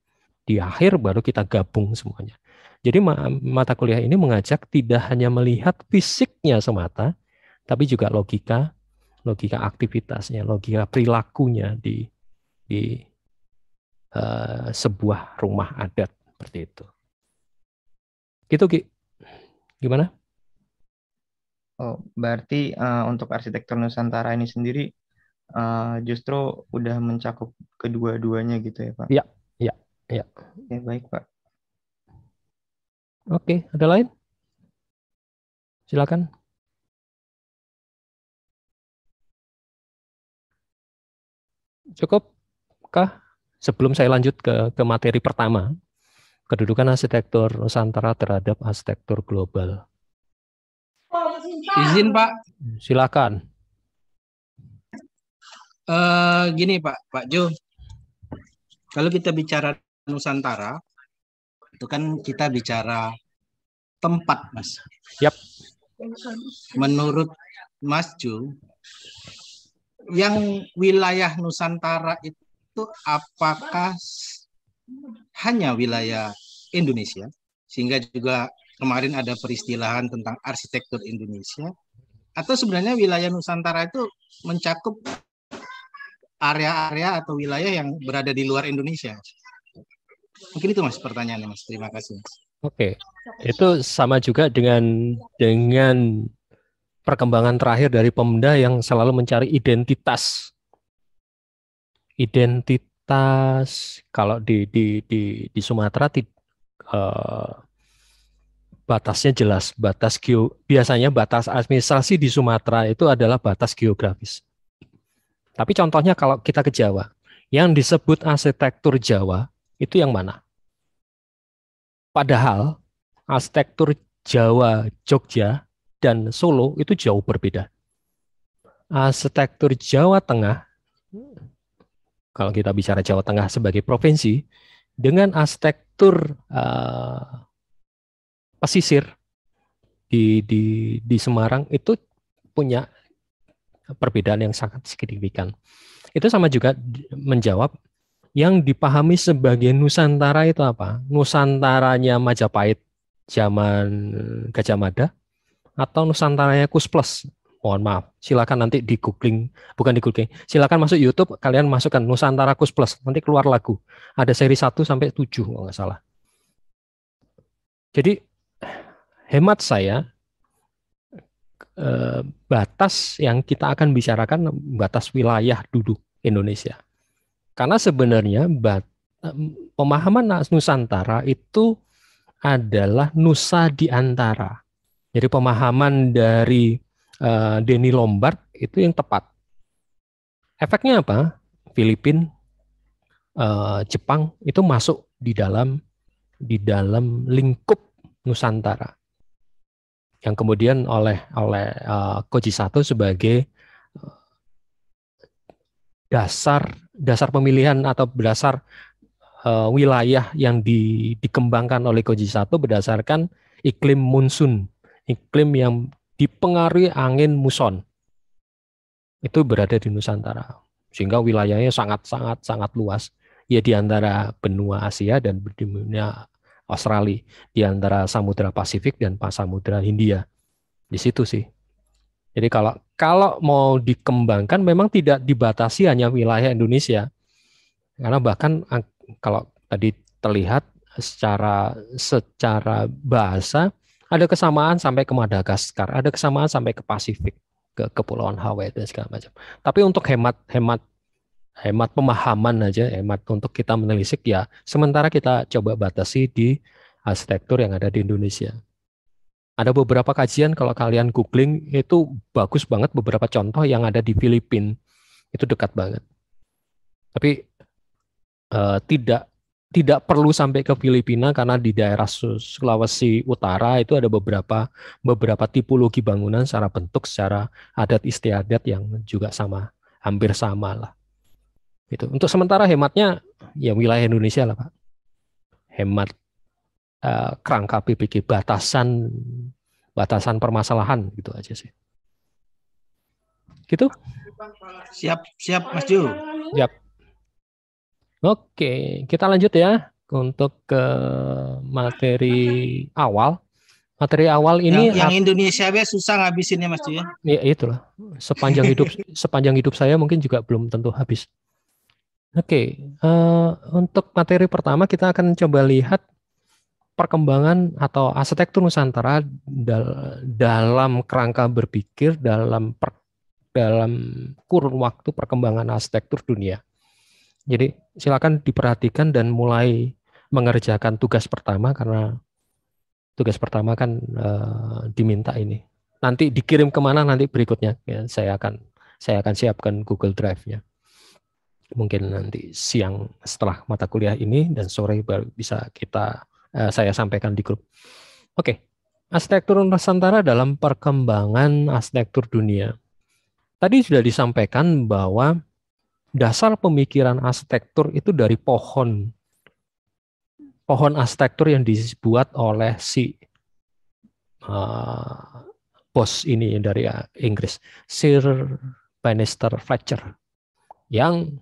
[SPEAKER 1] Di akhir baru kita gabung semuanya. Jadi mata kuliah ini mengajak tidak hanya melihat fisiknya semata, tapi juga logika, logika aktivitasnya, logika perilakunya di di uh, sebuah rumah adat seperti itu. Gitu Ki. Gimana? Oh,
[SPEAKER 3] berarti uh, untuk arsitektur Nusantara ini sendiri uh, justru udah mencakup kedua-duanya gitu ya, Pak? Iya, iya, iya. Ya, baik, Pak.
[SPEAKER 1] Oke, ada lain? Silakan. Cukupkah Sebelum saya lanjut ke, ke materi pertama, kedudukan arsitektur Nusantara terhadap arsitektur global. Izin Pak. Silakan.
[SPEAKER 2] Uh, gini Pak, Pak Jo, kalau kita bicara Nusantara, itu kan kita bicara tempat, Mas. Yap. Menurut Mas Jo, yang wilayah Nusantara itu apakah hanya wilayah Indonesia sehingga juga kemarin ada peristilahan tentang arsitektur Indonesia atau sebenarnya wilayah Nusantara itu mencakup area-area atau wilayah yang berada di luar Indonesia. Mungkin itu Mas pertanyaannya Mas. Terima kasih Mas.
[SPEAKER 1] Oke. Itu sama juga dengan dengan perkembangan terakhir dari Pemda yang selalu mencari identitas. Identitas kalau di di di di Sumatera di, uh, eh, batasnya jelas, batas geo, biasanya batas administrasi di Sumatera itu adalah batas geografis. Tapi contohnya kalau kita ke Jawa, yang disebut arsitektur Jawa itu yang mana? Padahal arsitektur Jawa Jogja dan Solo itu jauh berbeda. Arsitektur Jawa Tengah, kalau kita bicara Jawa Tengah sebagai provinsi, dengan arsitektur uh, pesisir di, di, di Semarang itu punya perbedaan yang sangat signifikan. Itu sama juga menjawab yang dipahami sebagai Nusantara itu apa? Nusantaranya Majapahit zaman Gajah Mada atau Nusantaranya Kus Plus. Mohon maaf, silakan nanti di googling, bukan di googling. Silakan masuk YouTube, kalian masukkan Nusantara Kus Plus, nanti keluar lagu. Ada seri 1 sampai 7 kalau nggak salah. Jadi hemat saya eh, batas yang kita akan bicarakan batas wilayah duduk Indonesia. Karena sebenarnya bat, pemahaman Nusantara itu adalah nusa di antara. Jadi pemahaman dari uh, Denny Lombard itu yang tepat. Efeknya apa? Filipin, uh, Jepang itu masuk di dalam di dalam lingkup Nusantara yang kemudian oleh oleh uh, Koji Sato sebagai dasar dasar pemilihan atau berdasar uh, wilayah yang di, dikembangkan oleh Koji Sato berdasarkan iklim monsun iklim yang dipengaruhi angin muson. Itu berada di Nusantara. Sehingga wilayahnya sangat-sangat sangat luas. Ya di antara benua Asia dan benua Australia, di antara Samudra Pasifik dan Samudra Hindia. Di situ sih. Jadi kalau kalau mau dikembangkan memang tidak dibatasi hanya wilayah Indonesia. Karena bahkan kalau tadi terlihat secara secara bahasa ada kesamaan sampai ke Madagaskar, ada kesamaan sampai ke Pasifik, ke kepulauan Hawaii dan segala macam. Tapi untuk hemat hemat hemat pemahaman aja, hemat untuk kita menelisik ya. Sementara kita coba batasi di arsitektur yang ada di Indonesia. Ada beberapa kajian kalau kalian googling itu bagus banget beberapa contoh yang ada di Filipina. Itu dekat banget. Tapi uh, tidak tidak perlu sampai ke Filipina karena di daerah Sulawesi Utara itu ada beberapa beberapa tipologi bangunan secara bentuk, secara adat istiadat yang juga sama, hampir sama lah. Itu untuk sementara hematnya ya wilayah Indonesia lah pak. Hemat uh, kerangka PPG batasan batasan permasalahan gitu aja sih. Gitu? Siap, siap Mas Ju. Siap. Oke, kita lanjut ya untuk ke materi awal. Materi awal ini yang, yang
[SPEAKER 2] Indonesia be susah ngabisinnya Mas ya.
[SPEAKER 1] Iya itulah. Sepanjang hidup sepanjang hidup saya mungkin juga belum tentu habis. Oke, uh, untuk materi pertama kita akan coba lihat perkembangan atau arsitektur Nusantara dal dalam kerangka berpikir dalam per dalam kurun waktu perkembangan arsitektur dunia. Jadi silakan diperhatikan dan mulai mengerjakan tugas pertama karena tugas pertama kan e, diminta ini. Nanti dikirim kemana nanti berikutnya ya, saya akan saya akan siapkan Google Drive-nya. Mungkin nanti siang setelah mata kuliah ini dan sore baru bisa kita e, saya sampaikan di grup. Oke, arsitektur Nusantara dalam perkembangan arsitektur dunia. Tadi sudah disampaikan bahwa dasar pemikiran arsitektur itu dari pohon. Pohon arsitektur yang dibuat oleh si uh, bos ini dari eh, Inggris, Sir Bannister Fletcher, yang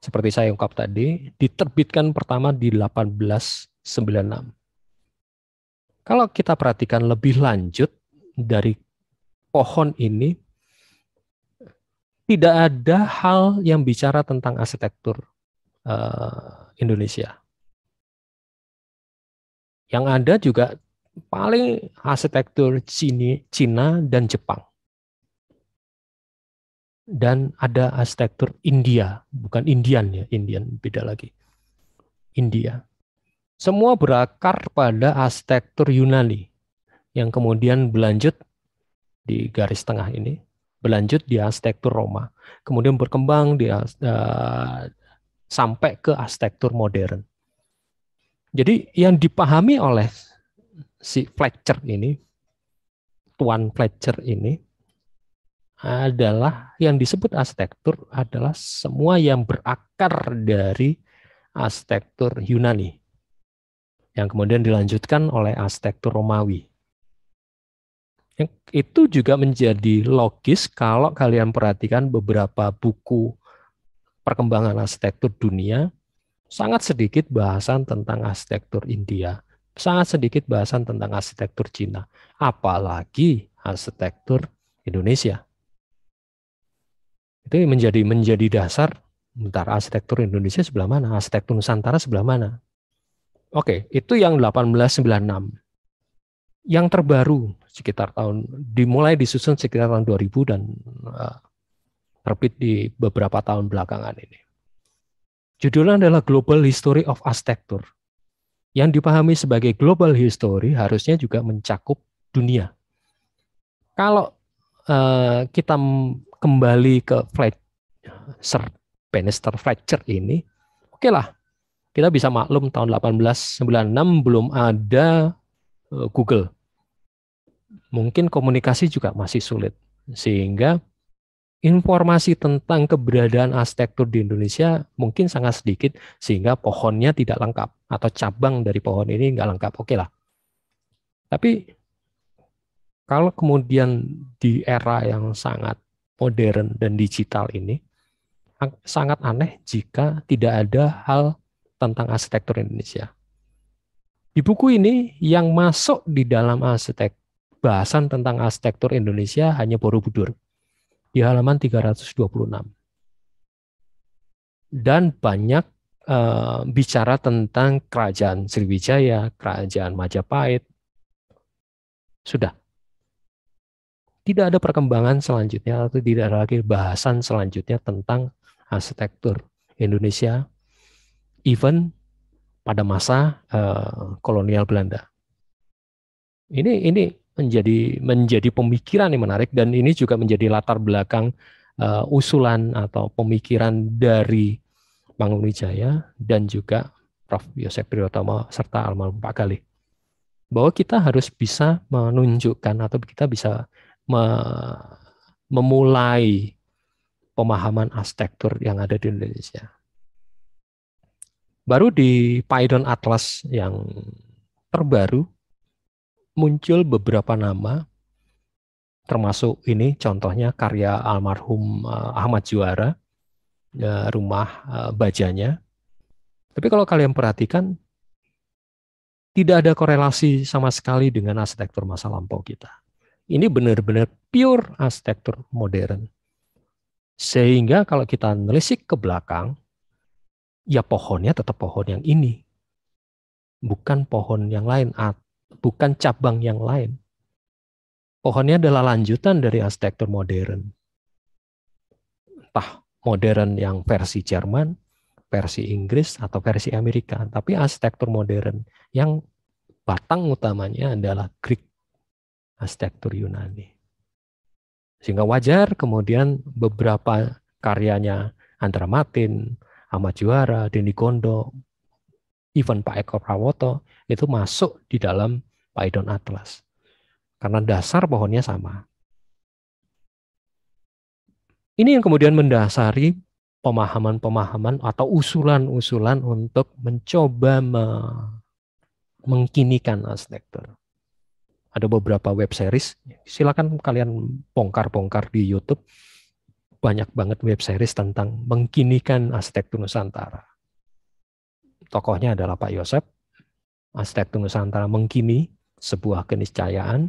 [SPEAKER 1] seperti saya ungkap tadi, diterbitkan pertama di 1896. Kalau kita perhatikan lebih lanjut dari pohon ini tidak ada hal yang bicara tentang arsitektur uh, Indonesia. Yang ada juga paling arsitektur Cina dan Jepang. Dan ada arsitektur India, bukan Indian ya, Indian beda lagi. India. Semua berakar pada arsitektur Yunani yang kemudian berlanjut di garis tengah ini berlanjut di arsitektur Roma, kemudian berkembang di uh, sampai ke arsitektur modern. Jadi yang dipahami oleh si Fletcher ini, Tuan Fletcher ini adalah yang disebut arsitektur adalah semua yang berakar dari arsitektur Yunani yang kemudian dilanjutkan oleh arsitektur Romawi itu juga menjadi logis kalau kalian perhatikan beberapa buku perkembangan arsitektur dunia, sangat sedikit bahasan tentang arsitektur India, sangat sedikit bahasan tentang arsitektur Cina, apalagi arsitektur Indonesia. Itu menjadi menjadi dasar bentar arsitektur Indonesia sebelah mana, arsitektur Nusantara sebelah mana. Oke, itu yang 1896 yang terbaru sekitar tahun dimulai disusun sekitar tahun 2000 dan uh, terbit di beberapa tahun belakangan ini. Judulnya adalah Global History of Architecture. Yang dipahami sebagai global history harusnya juga mencakup dunia. Kalau uh, kita kembali ke Fletcher, Bannister Fletcher ini, oke okay lah, kita bisa maklum tahun 1896 belum ada Eh, Google. Mungkin komunikasi juga masih sulit. Sehingga informasi tentang keberadaan arsitektur di Indonesia mungkin sangat sedikit sehingga pohonnya tidak lengkap atau cabang dari pohon ini nggak lengkap. Oke lah. Tapi kalau kemudian di era yang sangat modern dan digital ini sangat aneh jika tidak ada hal tentang arsitektur Indonesia. Di buku ini yang masuk di dalam arsitek bahasan tentang arsitektur Indonesia hanya Borobudur di halaman 326. Dan banyak uh, bicara tentang kerajaan Sriwijaya, kerajaan Majapahit. Sudah. Tidak ada perkembangan selanjutnya atau tidak ada lagi bahasan selanjutnya tentang arsitektur Indonesia. Even pada masa uh, kolonial Belanda. Ini ini menjadi menjadi pemikiran yang menarik dan ini juga menjadi latar belakang uh, usulan atau pemikiran dari Mangun Wijaya dan juga Prof. Yosef Priyotomo serta almarhum Pak Galih bahwa kita harus bisa menunjukkan atau kita bisa me memulai pemahaman arsitektur yang ada di Indonesia. Baru di Python Atlas yang terbaru muncul beberapa nama termasuk ini contohnya karya almarhum eh, Ahmad Juara eh, rumah eh, bajanya. Tapi kalau kalian perhatikan tidak ada korelasi sama sekali dengan arsitektur masa lampau kita. Ini benar-benar pure arsitektur modern. Sehingga kalau kita nelisik ke belakang, ya pohonnya tetap pohon yang ini. Bukan pohon yang lain, bukan cabang yang lain. Pohonnya adalah lanjutan dari arsitektur modern. Entah modern yang versi Jerman, versi Inggris, atau versi Amerika. Tapi arsitektur modern yang batang utamanya adalah Greek arsitektur Yunani. Sehingga wajar kemudian beberapa karyanya Andra Martin, Ahmad Juara, Deni Gondo, even Pak Eko Prawoto itu masuk di dalam Paidon Atlas. Karena dasar pohonnya sama. Ini yang kemudian mendasari pemahaman-pemahaman atau usulan-usulan untuk mencoba me mengkinikan arsitektur. Ada beberapa web series, silakan kalian bongkar-bongkar di YouTube banyak banget web series tentang mengkinikan arsitektur Nusantara. Tokohnya adalah Pak Yosep. Arsitektur Nusantara mengkini sebuah keniscayaan.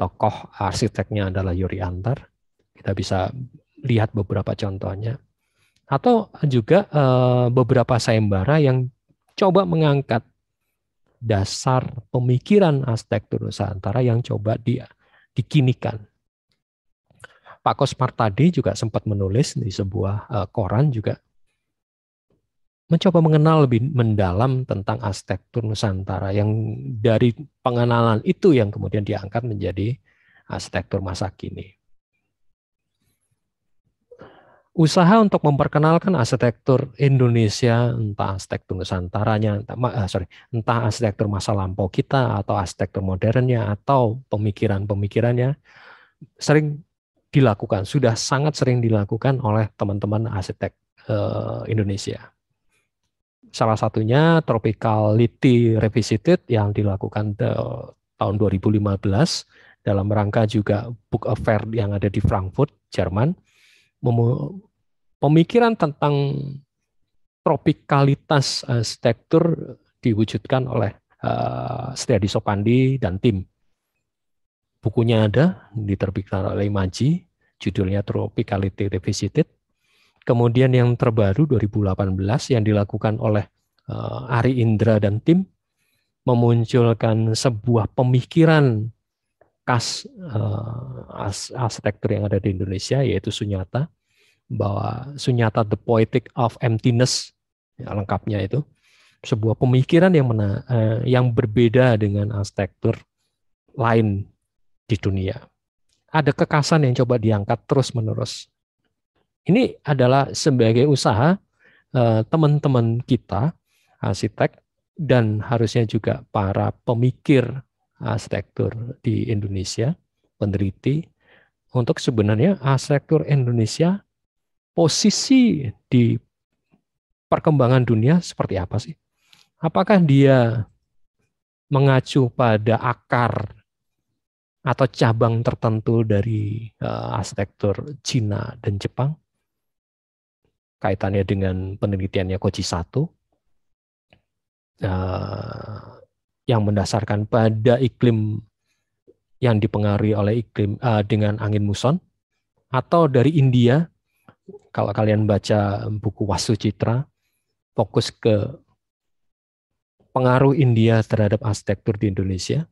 [SPEAKER 1] Tokoh arsiteknya adalah Yuri Antar. Kita bisa lihat beberapa contohnya. Atau juga eh, beberapa sayembara yang coba mengangkat dasar pemikiran arsitektur Nusantara yang coba dia dikinikan Pak Kosmar tadi juga sempat menulis di sebuah uh, koran juga mencoba mengenal lebih mendalam tentang arsitektur Nusantara yang dari pengenalan itu yang kemudian diangkat menjadi arsitektur masa kini. Usaha untuk memperkenalkan arsitektur Indonesia, entah arsitektur Nusantaranya, entah, eh, sorry, entah arsitektur masa lampau kita atau arsitektur modernnya atau pemikiran-pemikirannya, sering dilakukan, sudah sangat sering dilakukan oleh teman-teman arsitek eh, Indonesia. Salah satunya Tropicality Revisited yang dilakukan eh, tahun 2015 dalam rangka juga Book of Fair yang ada di Frankfurt, Jerman. Pemikiran tentang tropikalitas arsitektur diwujudkan oleh uh, eh, Setiadi Sopandi dan tim bukunya ada diterbitkan oleh Imaji, judulnya Tropicality Revisited kemudian yang terbaru 2018 yang dilakukan oleh eh, Ari Indra dan tim memunculkan sebuah pemikiran khas eh, arsitektur yang ada di Indonesia yaitu Sunyata bahwa Sunyata the Poetic of Emptiness ya, lengkapnya itu sebuah pemikiran yang mena, uh, yang berbeda dengan arsitektur lain di dunia. Ada kekasan yang coba diangkat terus-menerus. Ini adalah sebagai usaha eh, teman-teman kita, arsitek, dan harusnya juga para pemikir arsitektur di Indonesia, peneliti, untuk sebenarnya arsitektur Indonesia posisi di perkembangan dunia seperti apa sih? Apakah dia mengacu pada akar atau cabang tertentu dari uh, arsitektur Cina dan Jepang kaitannya dengan penelitiannya Koji Sato uh, yang mendasarkan pada iklim yang dipengaruhi oleh iklim uh, dengan angin muson atau dari India kalau kalian baca buku Wasu Citra fokus ke pengaruh India terhadap arsitektur di Indonesia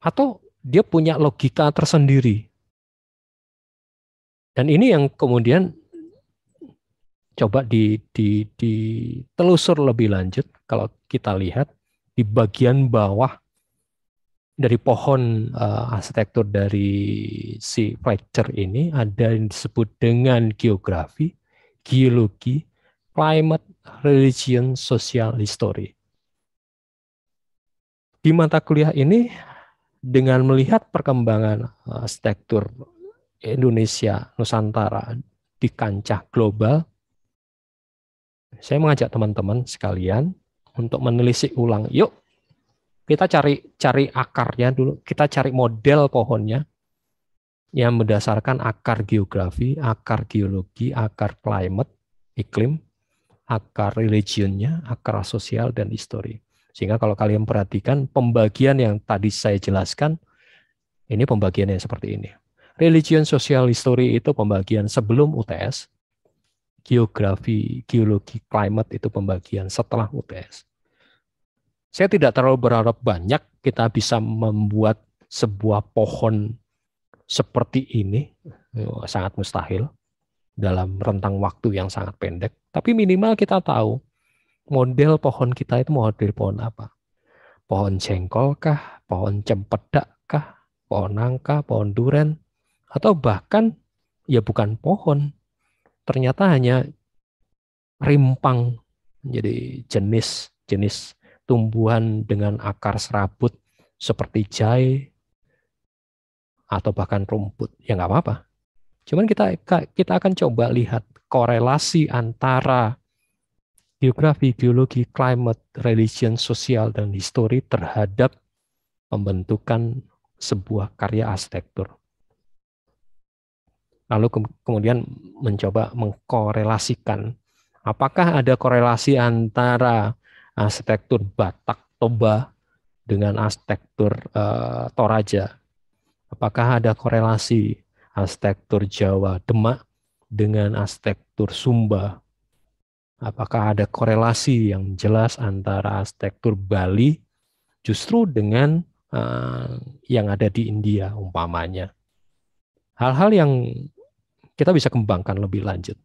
[SPEAKER 1] atau dia punya logika tersendiri. Dan ini yang kemudian coba di, di, ditelusur lebih lanjut kalau kita lihat di bagian bawah dari pohon uh, arsitektur dari si Fletcher ini ada yang disebut dengan geografi, geologi, climate, religion, social history. Di mata kuliah ini dengan melihat perkembangan eh, arsitektur Indonesia Nusantara di kancah global, saya mengajak teman-teman sekalian untuk menelisik ulang. Yuk, kita cari cari akarnya dulu, kita cari model pohonnya yang berdasarkan akar geografi, akar geologi, akar climate, iklim, akar religionnya, akar sosial dan histori. Sehingga kalau kalian perhatikan pembagian yang tadi saya jelaskan, ini pembagiannya seperti ini. Religion Social History itu pembagian sebelum UTS, geografi, geologi, climate itu pembagian setelah UTS. Saya tidak terlalu berharap banyak kita bisa membuat sebuah pohon seperti ini, sangat mustahil dalam rentang waktu yang sangat pendek. Tapi minimal kita tahu model pohon kita itu model pohon apa? Pohon jengkol kah? Pohon cempedak kah? Pohon nangka, pohon duren, atau bahkan ya bukan pohon. Ternyata hanya rimpang menjadi jenis-jenis tumbuhan dengan akar serabut seperti jahe atau bahkan rumput. Ya nggak apa-apa. Cuman kita kita akan coba lihat korelasi antara geografi, geologi, climate, religion, sosial, dan histori terhadap pembentukan sebuah karya arsitektur. Lalu ke kemudian mencoba mengkorelasikan apakah ada korelasi antara arsitektur Batak Toba dengan arsitektur eh, Toraja. Apakah ada korelasi arsitektur Jawa Demak dengan arsitektur Sumba Apakah ada korelasi yang jelas antara arsitektur Bali justru dengan uh, yang ada di India umpamanya? Hal-hal yang kita bisa kembangkan lebih lanjut.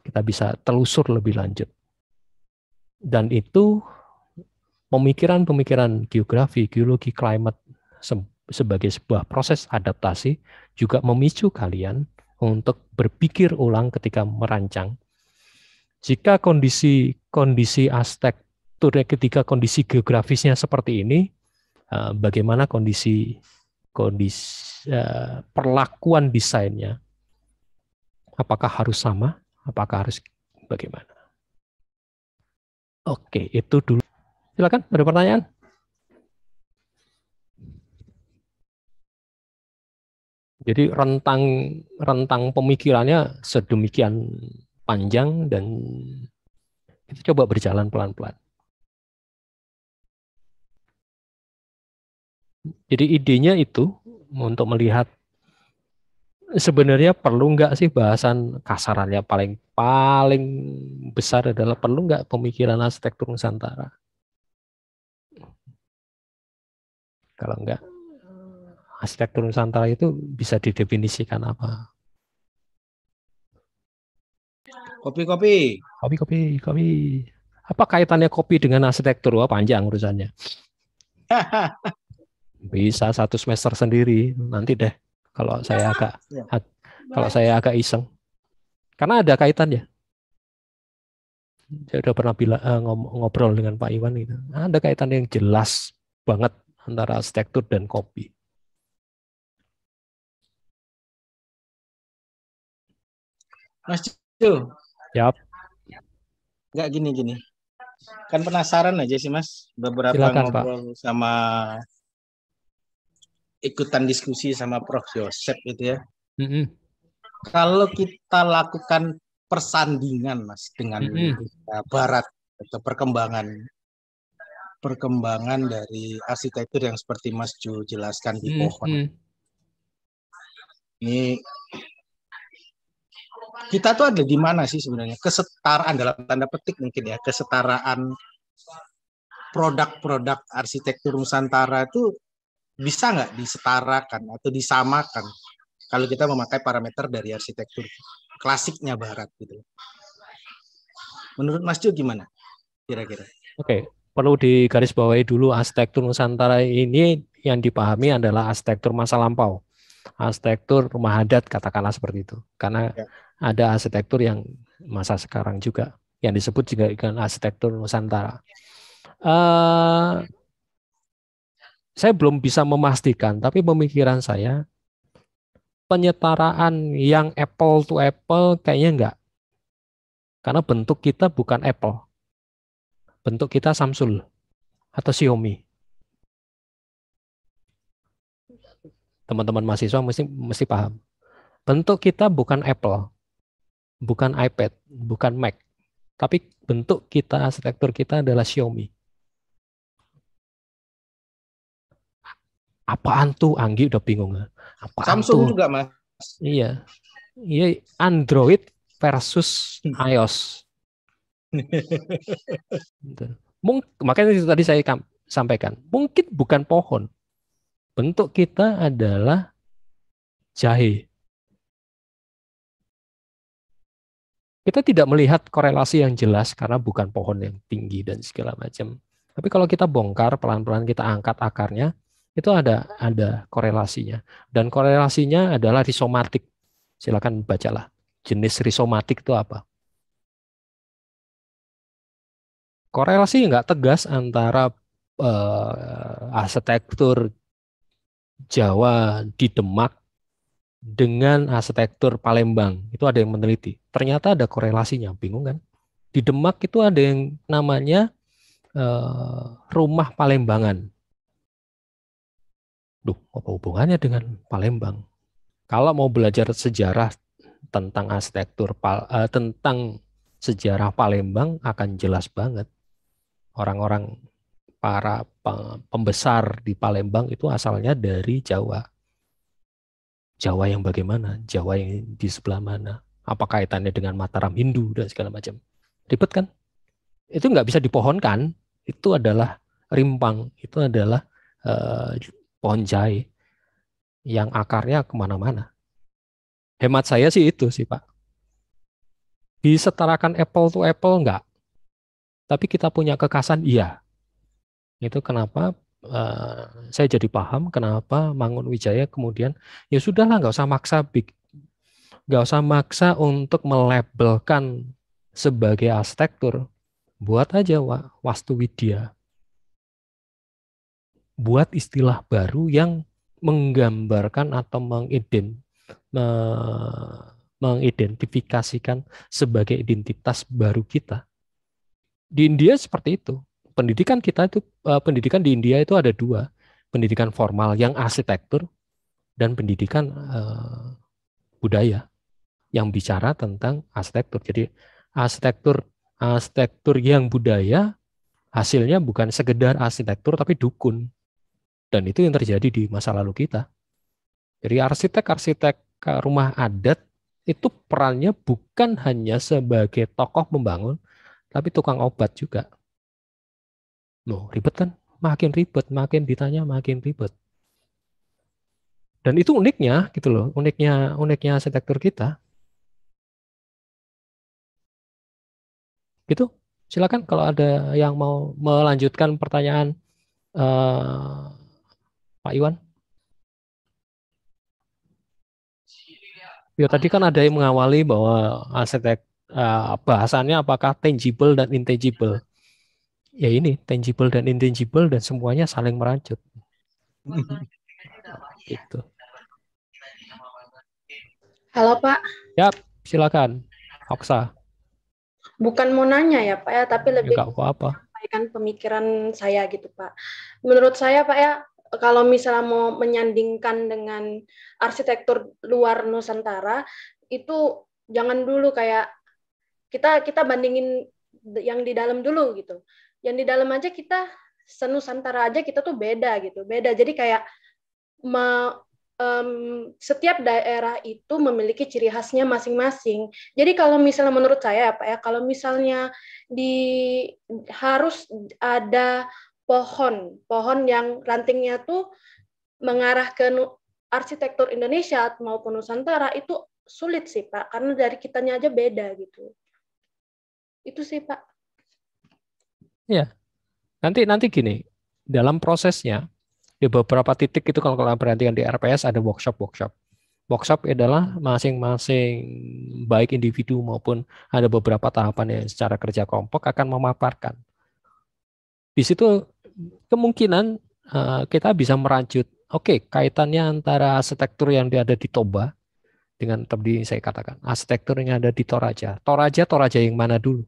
[SPEAKER 1] Kita bisa telusur lebih lanjut. Dan itu pemikiran-pemikiran geografi, geologi, climate se sebagai sebuah proses adaptasi juga memicu kalian untuk berpikir ulang ketika merancang jika kondisi kondisi aspek ya, ketika kondisi geografisnya seperti ini, eh, bagaimana kondisi kondisi eh, perlakuan desainnya? Apakah harus sama? Apakah harus bagaimana? Oke, itu dulu. Silakan, ada pertanyaan? Jadi rentang rentang pemikirannya sedemikian panjang dan kita coba berjalan pelan-pelan. Jadi idenya itu untuk melihat sebenarnya perlu nggak sih bahasan kasarannya paling paling besar adalah perlu nggak pemikiran arsitektur Nusantara. Kalau nggak arsitektur Nusantara itu bisa didefinisikan apa? Kopi, kopi. Kopi, kopi, kopi. Apa kaitannya kopi dengan arsitektur? Wah, panjang urusannya. Bisa satu semester sendiri nanti deh kalau saya ya. agak ya. kalau saya agak iseng. Karena ada kaitannya. Saya udah pernah bila, eh, ngobrol dengan Pak Iwan gitu. Ada kaitan yang jelas banget antara arsitektur dan kopi.
[SPEAKER 2] Mas Jo, Yap. Enggak gini gini. Kan penasaran aja sih Mas, beberapa Silakan, ngobrol Pak. sama ikutan diskusi sama Prof Joseph gitu ya. Mm -hmm. Kalau kita lakukan persandingan Mas dengan mm -hmm. barat atau perkembangan perkembangan dari arsitektur yang seperti Mas Ju jelaskan di pohon. Mm -hmm. Ini kita tuh ada di mana sih sebenarnya kesetaraan dalam tanda petik mungkin ya kesetaraan produk-produk arsitektur Nusantara itu bisa nggak disetarakan atau disamakan kalau kita memakai parameter dari arsitektur klasiknya Barat gitu. Menurut Mas Jo gimana kira-kira?
[SPEAKER 1] Oke, perlu digarisbawahi dulu arsitektur Nusantara ini yang dipahami adalah arsitektur masa lampau arsitektur rumah adat katakanlah seperti itu. Karena ya. ada arsitektur yang masa sekarang juga yang disebut juga dengan arsitektur Nusantara. Uh, saya belum bisa memastikan, tapi pemikiran saya penyetaraan yang apple to apple kayaknya enggak. Karena bentuk kita bukan Apple. Bentuk kita Samsung atau Xiaomi. teman-teman mahasiswa mesti mesti paham. Bentuk kita bukan Apple, bukan iPad, bukan Mac, tapi bentuk kita, arsitektur kita adalah Xiaomi. Apaan tuh Anggi udah bingung Apaan Samsung tuh? juga mas. Iya, iya Android versus hmm. iOS. Gitu. Mungkin makanya tadi saya sampaikan, mungkin bukan pohon, bentuk kita adalah jahe. Kita tidak melihat korelasi yang jelas karena bukan pohon yang tinggi dan segala macam. Tapi kalau kita bongkar pelan-pelan kita angkat akarnya, itu ada ada korelasinya. Dan korelasinya adalah risomatik. Silakan bacalah. Jenis risomatik itu apa? Korelasi nggak tegas antara eh, arsitektur Jawa di Demak dengan arsitektur Palembang. Itu ada yang meneliti. Ternyata ada korelasinya, bingung kan? Di Demak itu ada yang namanya uh, rumah Palembangan. Duh, apa hubungannya dengan Palembang? Kalau mau belajar sejarah tentang arsitektur uh, tentang sejarah Palembang akan jelas banget. Orang-orang para pembesar di Palembang itu asalnya dari Jawa. Jawa yang bagaimana? Jawa yang di sebelah mana? Apa kaitannya dengan Mataram Hindu dan segala macam? Ribet kan? Itu nggak bisa dipohonkan. Itu adalah rimpang. Itu adalah eh, pohon jahe yang akarnya kemana-mana. Hemat saya sih itu sih Pak. Disetarakan apple to apple nggak? Tapi kita punya kekasan, iya itu kenapa uh, saya jadi paham kenapa Mangun Wijaya kemudian ya sudahlah nggak usah maksa big nggak usah maksa untuk melabelkan sebagai arsitektur. Buat aja wa, Wastu Widya. Buat istilah baru yang menggambarkan atau mengident me, mengidentifikasikan sebagai identitas baru kita. Di India seperti itu pendidikan kita itu eh, pendidikan di India itu ada dua pendidikan formal yang arsitektur dan pendidikan uh, budaya yang bicara tentang arsitektur. Jadi arsitektur arsitektur yang budaya hasilnya bukan sekedar arsitektur tapi dukun. Dan itu yang terjadi di masa lalu kita. Jadi arsitek-arsitek rumah adat itu perannya bukan hanya sebagai tokoh membangun, tapi tukang obat juga. Loh, ribet kan? Makin ribet, makin ditanya makin ribet. Dan itu uniknya gitu loh, uniknya uniknya sektor kita. Gitu. Silakan kalau ada yang mau melanjutkan pertanyaan uh, Pak Iwan. Ya tadi kan ada yang mengawali bahwa arsitek uh, bahasannya apakah tangible dan intangible ya ini tangible dan intangible dan semuanya saling merajut gitu halo pak Ya silakan Oksa
[SPEAKER 2] bukan mau nanya ya pak ya tapi ya, lebih Juga apa-apa menyampaikan pemikiran saya gitu pak menurut saya pak ya kalau misalnya mau menyandingkan dengan arsitektur luar Nusantara itu jangan dulu kayak kita kita bandingin yang di dalam dulu gitu yang di dalam aja kita senusantara aja kita tuh beda gitu beda jadi kayak me, um, setiap daerah itu memiliki ciri khasnya masing-masing jadi kalau misalnya menurut saya apa ya, ya kalau misalnya di harus ada pohon pohon yang rantingnya tuh mengarah ke arsitektur Indonesia maupun Nusantara itu sulit sih pak karena dari kitanya aja beda gitu itu sih pak
[SPEAKER 1] Iya. Nanti nanti gini, dalam prosesnya di beberapa titik itu kalau kalian perhatikan di RPS ada workshop-workshop. Workshop adalah masing-masing baik individu maupun ada beberapa tahapan yang secara kerja kelompok akan memaparkan. Di situ kemungkinan eh, kita bisa merajut, oke okay, kaitannya antara arsitektur yang ada di Toba dengan tadi saya katakan arsitektur yang ada di Toraja. Toraja, Toraja yang mana dulu?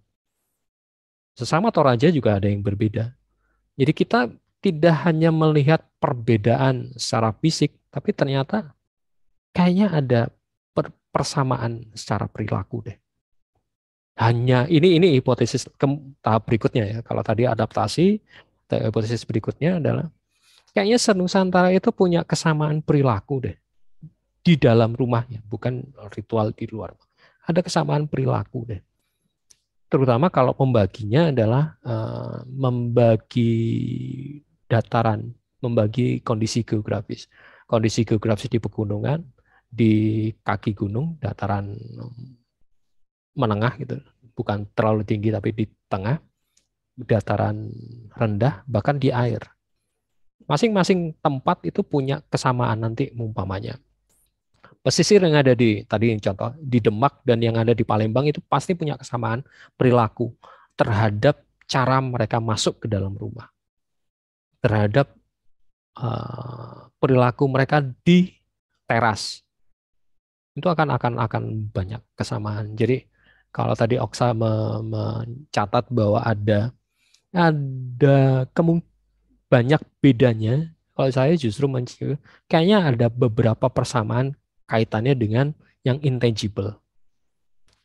[SPEAKER 1] Sesama Toraja juga ada yang berbeda. Jadi kita tidak hanya melihat perbedaan secara fisik, tapi ternyata kayaknya ada persamaan secara perilaku deh. Hanya ini ini hipotesis ke tahap berikutnya ya. Kalau tadi adaptasi, hipotesis berikutnya adalah kayaknya senusantara itu punya kesamaan perilaku deh di dalam rumahnya, bukan ritual di luar. Ada kesamaan perilaku deh terutama kalau membaginya adalah uh, membagi dataran, membagi kondisi geografis. Kondisi geografis di pegunungan, di kaki gunung, dataran menengah gitu, bukan terlalu tinggi tapi di tengah, dataran rendah, bahkan di air. Masing-masing tempat itu punya kesamaan nanti umpamanya pesisir yang ada di tadi yang contoh di Demak dan yang ada di Palembang itu pasti punya kesamaan perilaku terhadap cara mereka masuk ke dalam rumah, terhadap uh, perilaku mereka di teras itu akan akan akan banyak kesamaan. Jadi kalau tadi Oksa mencatat bahwa ada ada kemung banyak bedanya kalau saya justru mencium kayaknya ada beberapa persamaan kaitannya dengan yang intangible.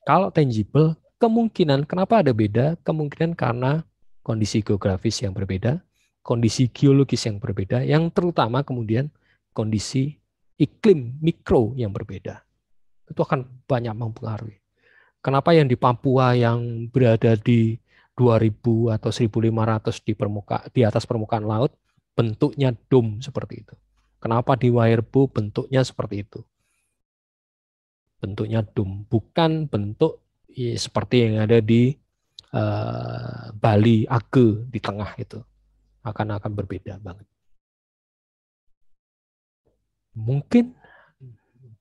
[SPEAKER 1] Kalau tangible, kemungkinan kenapa ada beda? Kemungkinan karena kondisi geografis yang berbeda, kondisi geologis yang berbeda, yang terutama kemudian kondisi iklim mikro yang berbeda. Itu akan banyak mempengaruhi. Kenapa yang di Papua yang berada di 2000 atau 1500 di permuka di atas permukaan laut bentuknya dom seperti itu. Kenapa di Wairbo bentuknya seperti itu? bentuknya dom, bukan bentuk ya, seperti yang ada di uh, Bali Age di tengah itu. Akan akan berbeda banget. Mungkin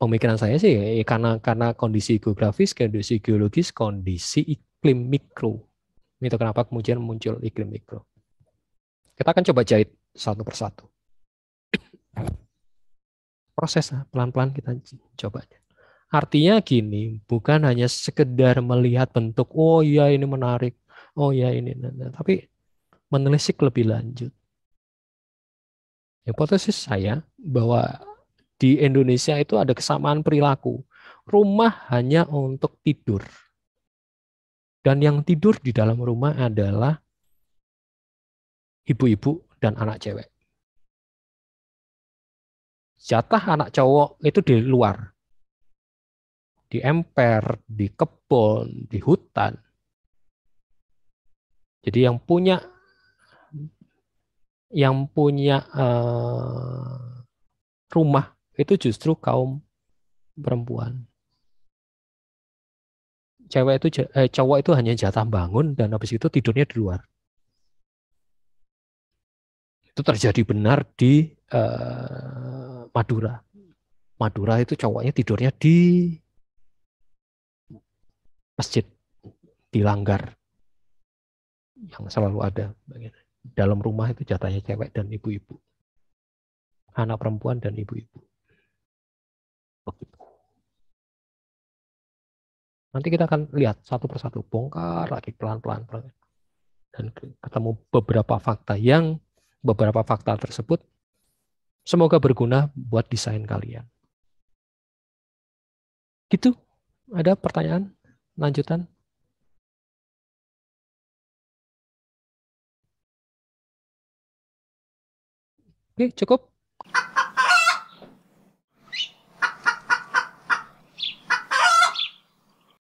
[SPEAKER 1] pemikiran saya sih ya, ya, karena karena kondisi geografis, kondisi geologis, kondisi iklim mikro. Itu kenapa kemudian muncul iklim mikro. Kita akan coba jahit satu persatu. Proses pelan-pelan kita cobanya. Artinya gini, bukan hanya sekedar melihat bentuk, oh iya ini menarik, oh iya ini, nah, nah, tapi menelisik lebih lanjut. Hipotesis saya bahwa di Indonesia itu ada kesamaan perilaku. Rumah hanya untuk tidur. Dan yang tidur di dalam rumah adalah ibu-ibu dan anak cewek. Jatah anak cowok itu di luar, di emper, di kebun, di hutan. Jadi yang punya yang punya uh, rumah itu justru kaum perempuan. Cewek itu eh, cowok itu hanya jatah bangun dan habis itu tidurnya di luar. Itu terjadi benar di uh, Madura. Madura itu cowoknya tidurnya di masjid dilanggar yang selalu ada dalam rumah itu jatahnya cewek dan ibu-ibu anak perempuan dan ibu-ibu begitu nanti kita akan lihat satu persatu bongkar lagi pelan-pelan dan ketemu beberapa fakta yang beberapa fakta tersebut semoga berguna buat desain kalian gitu ada pertanyaan lanjutan?
[SPEAKER 2] Oke, cukup.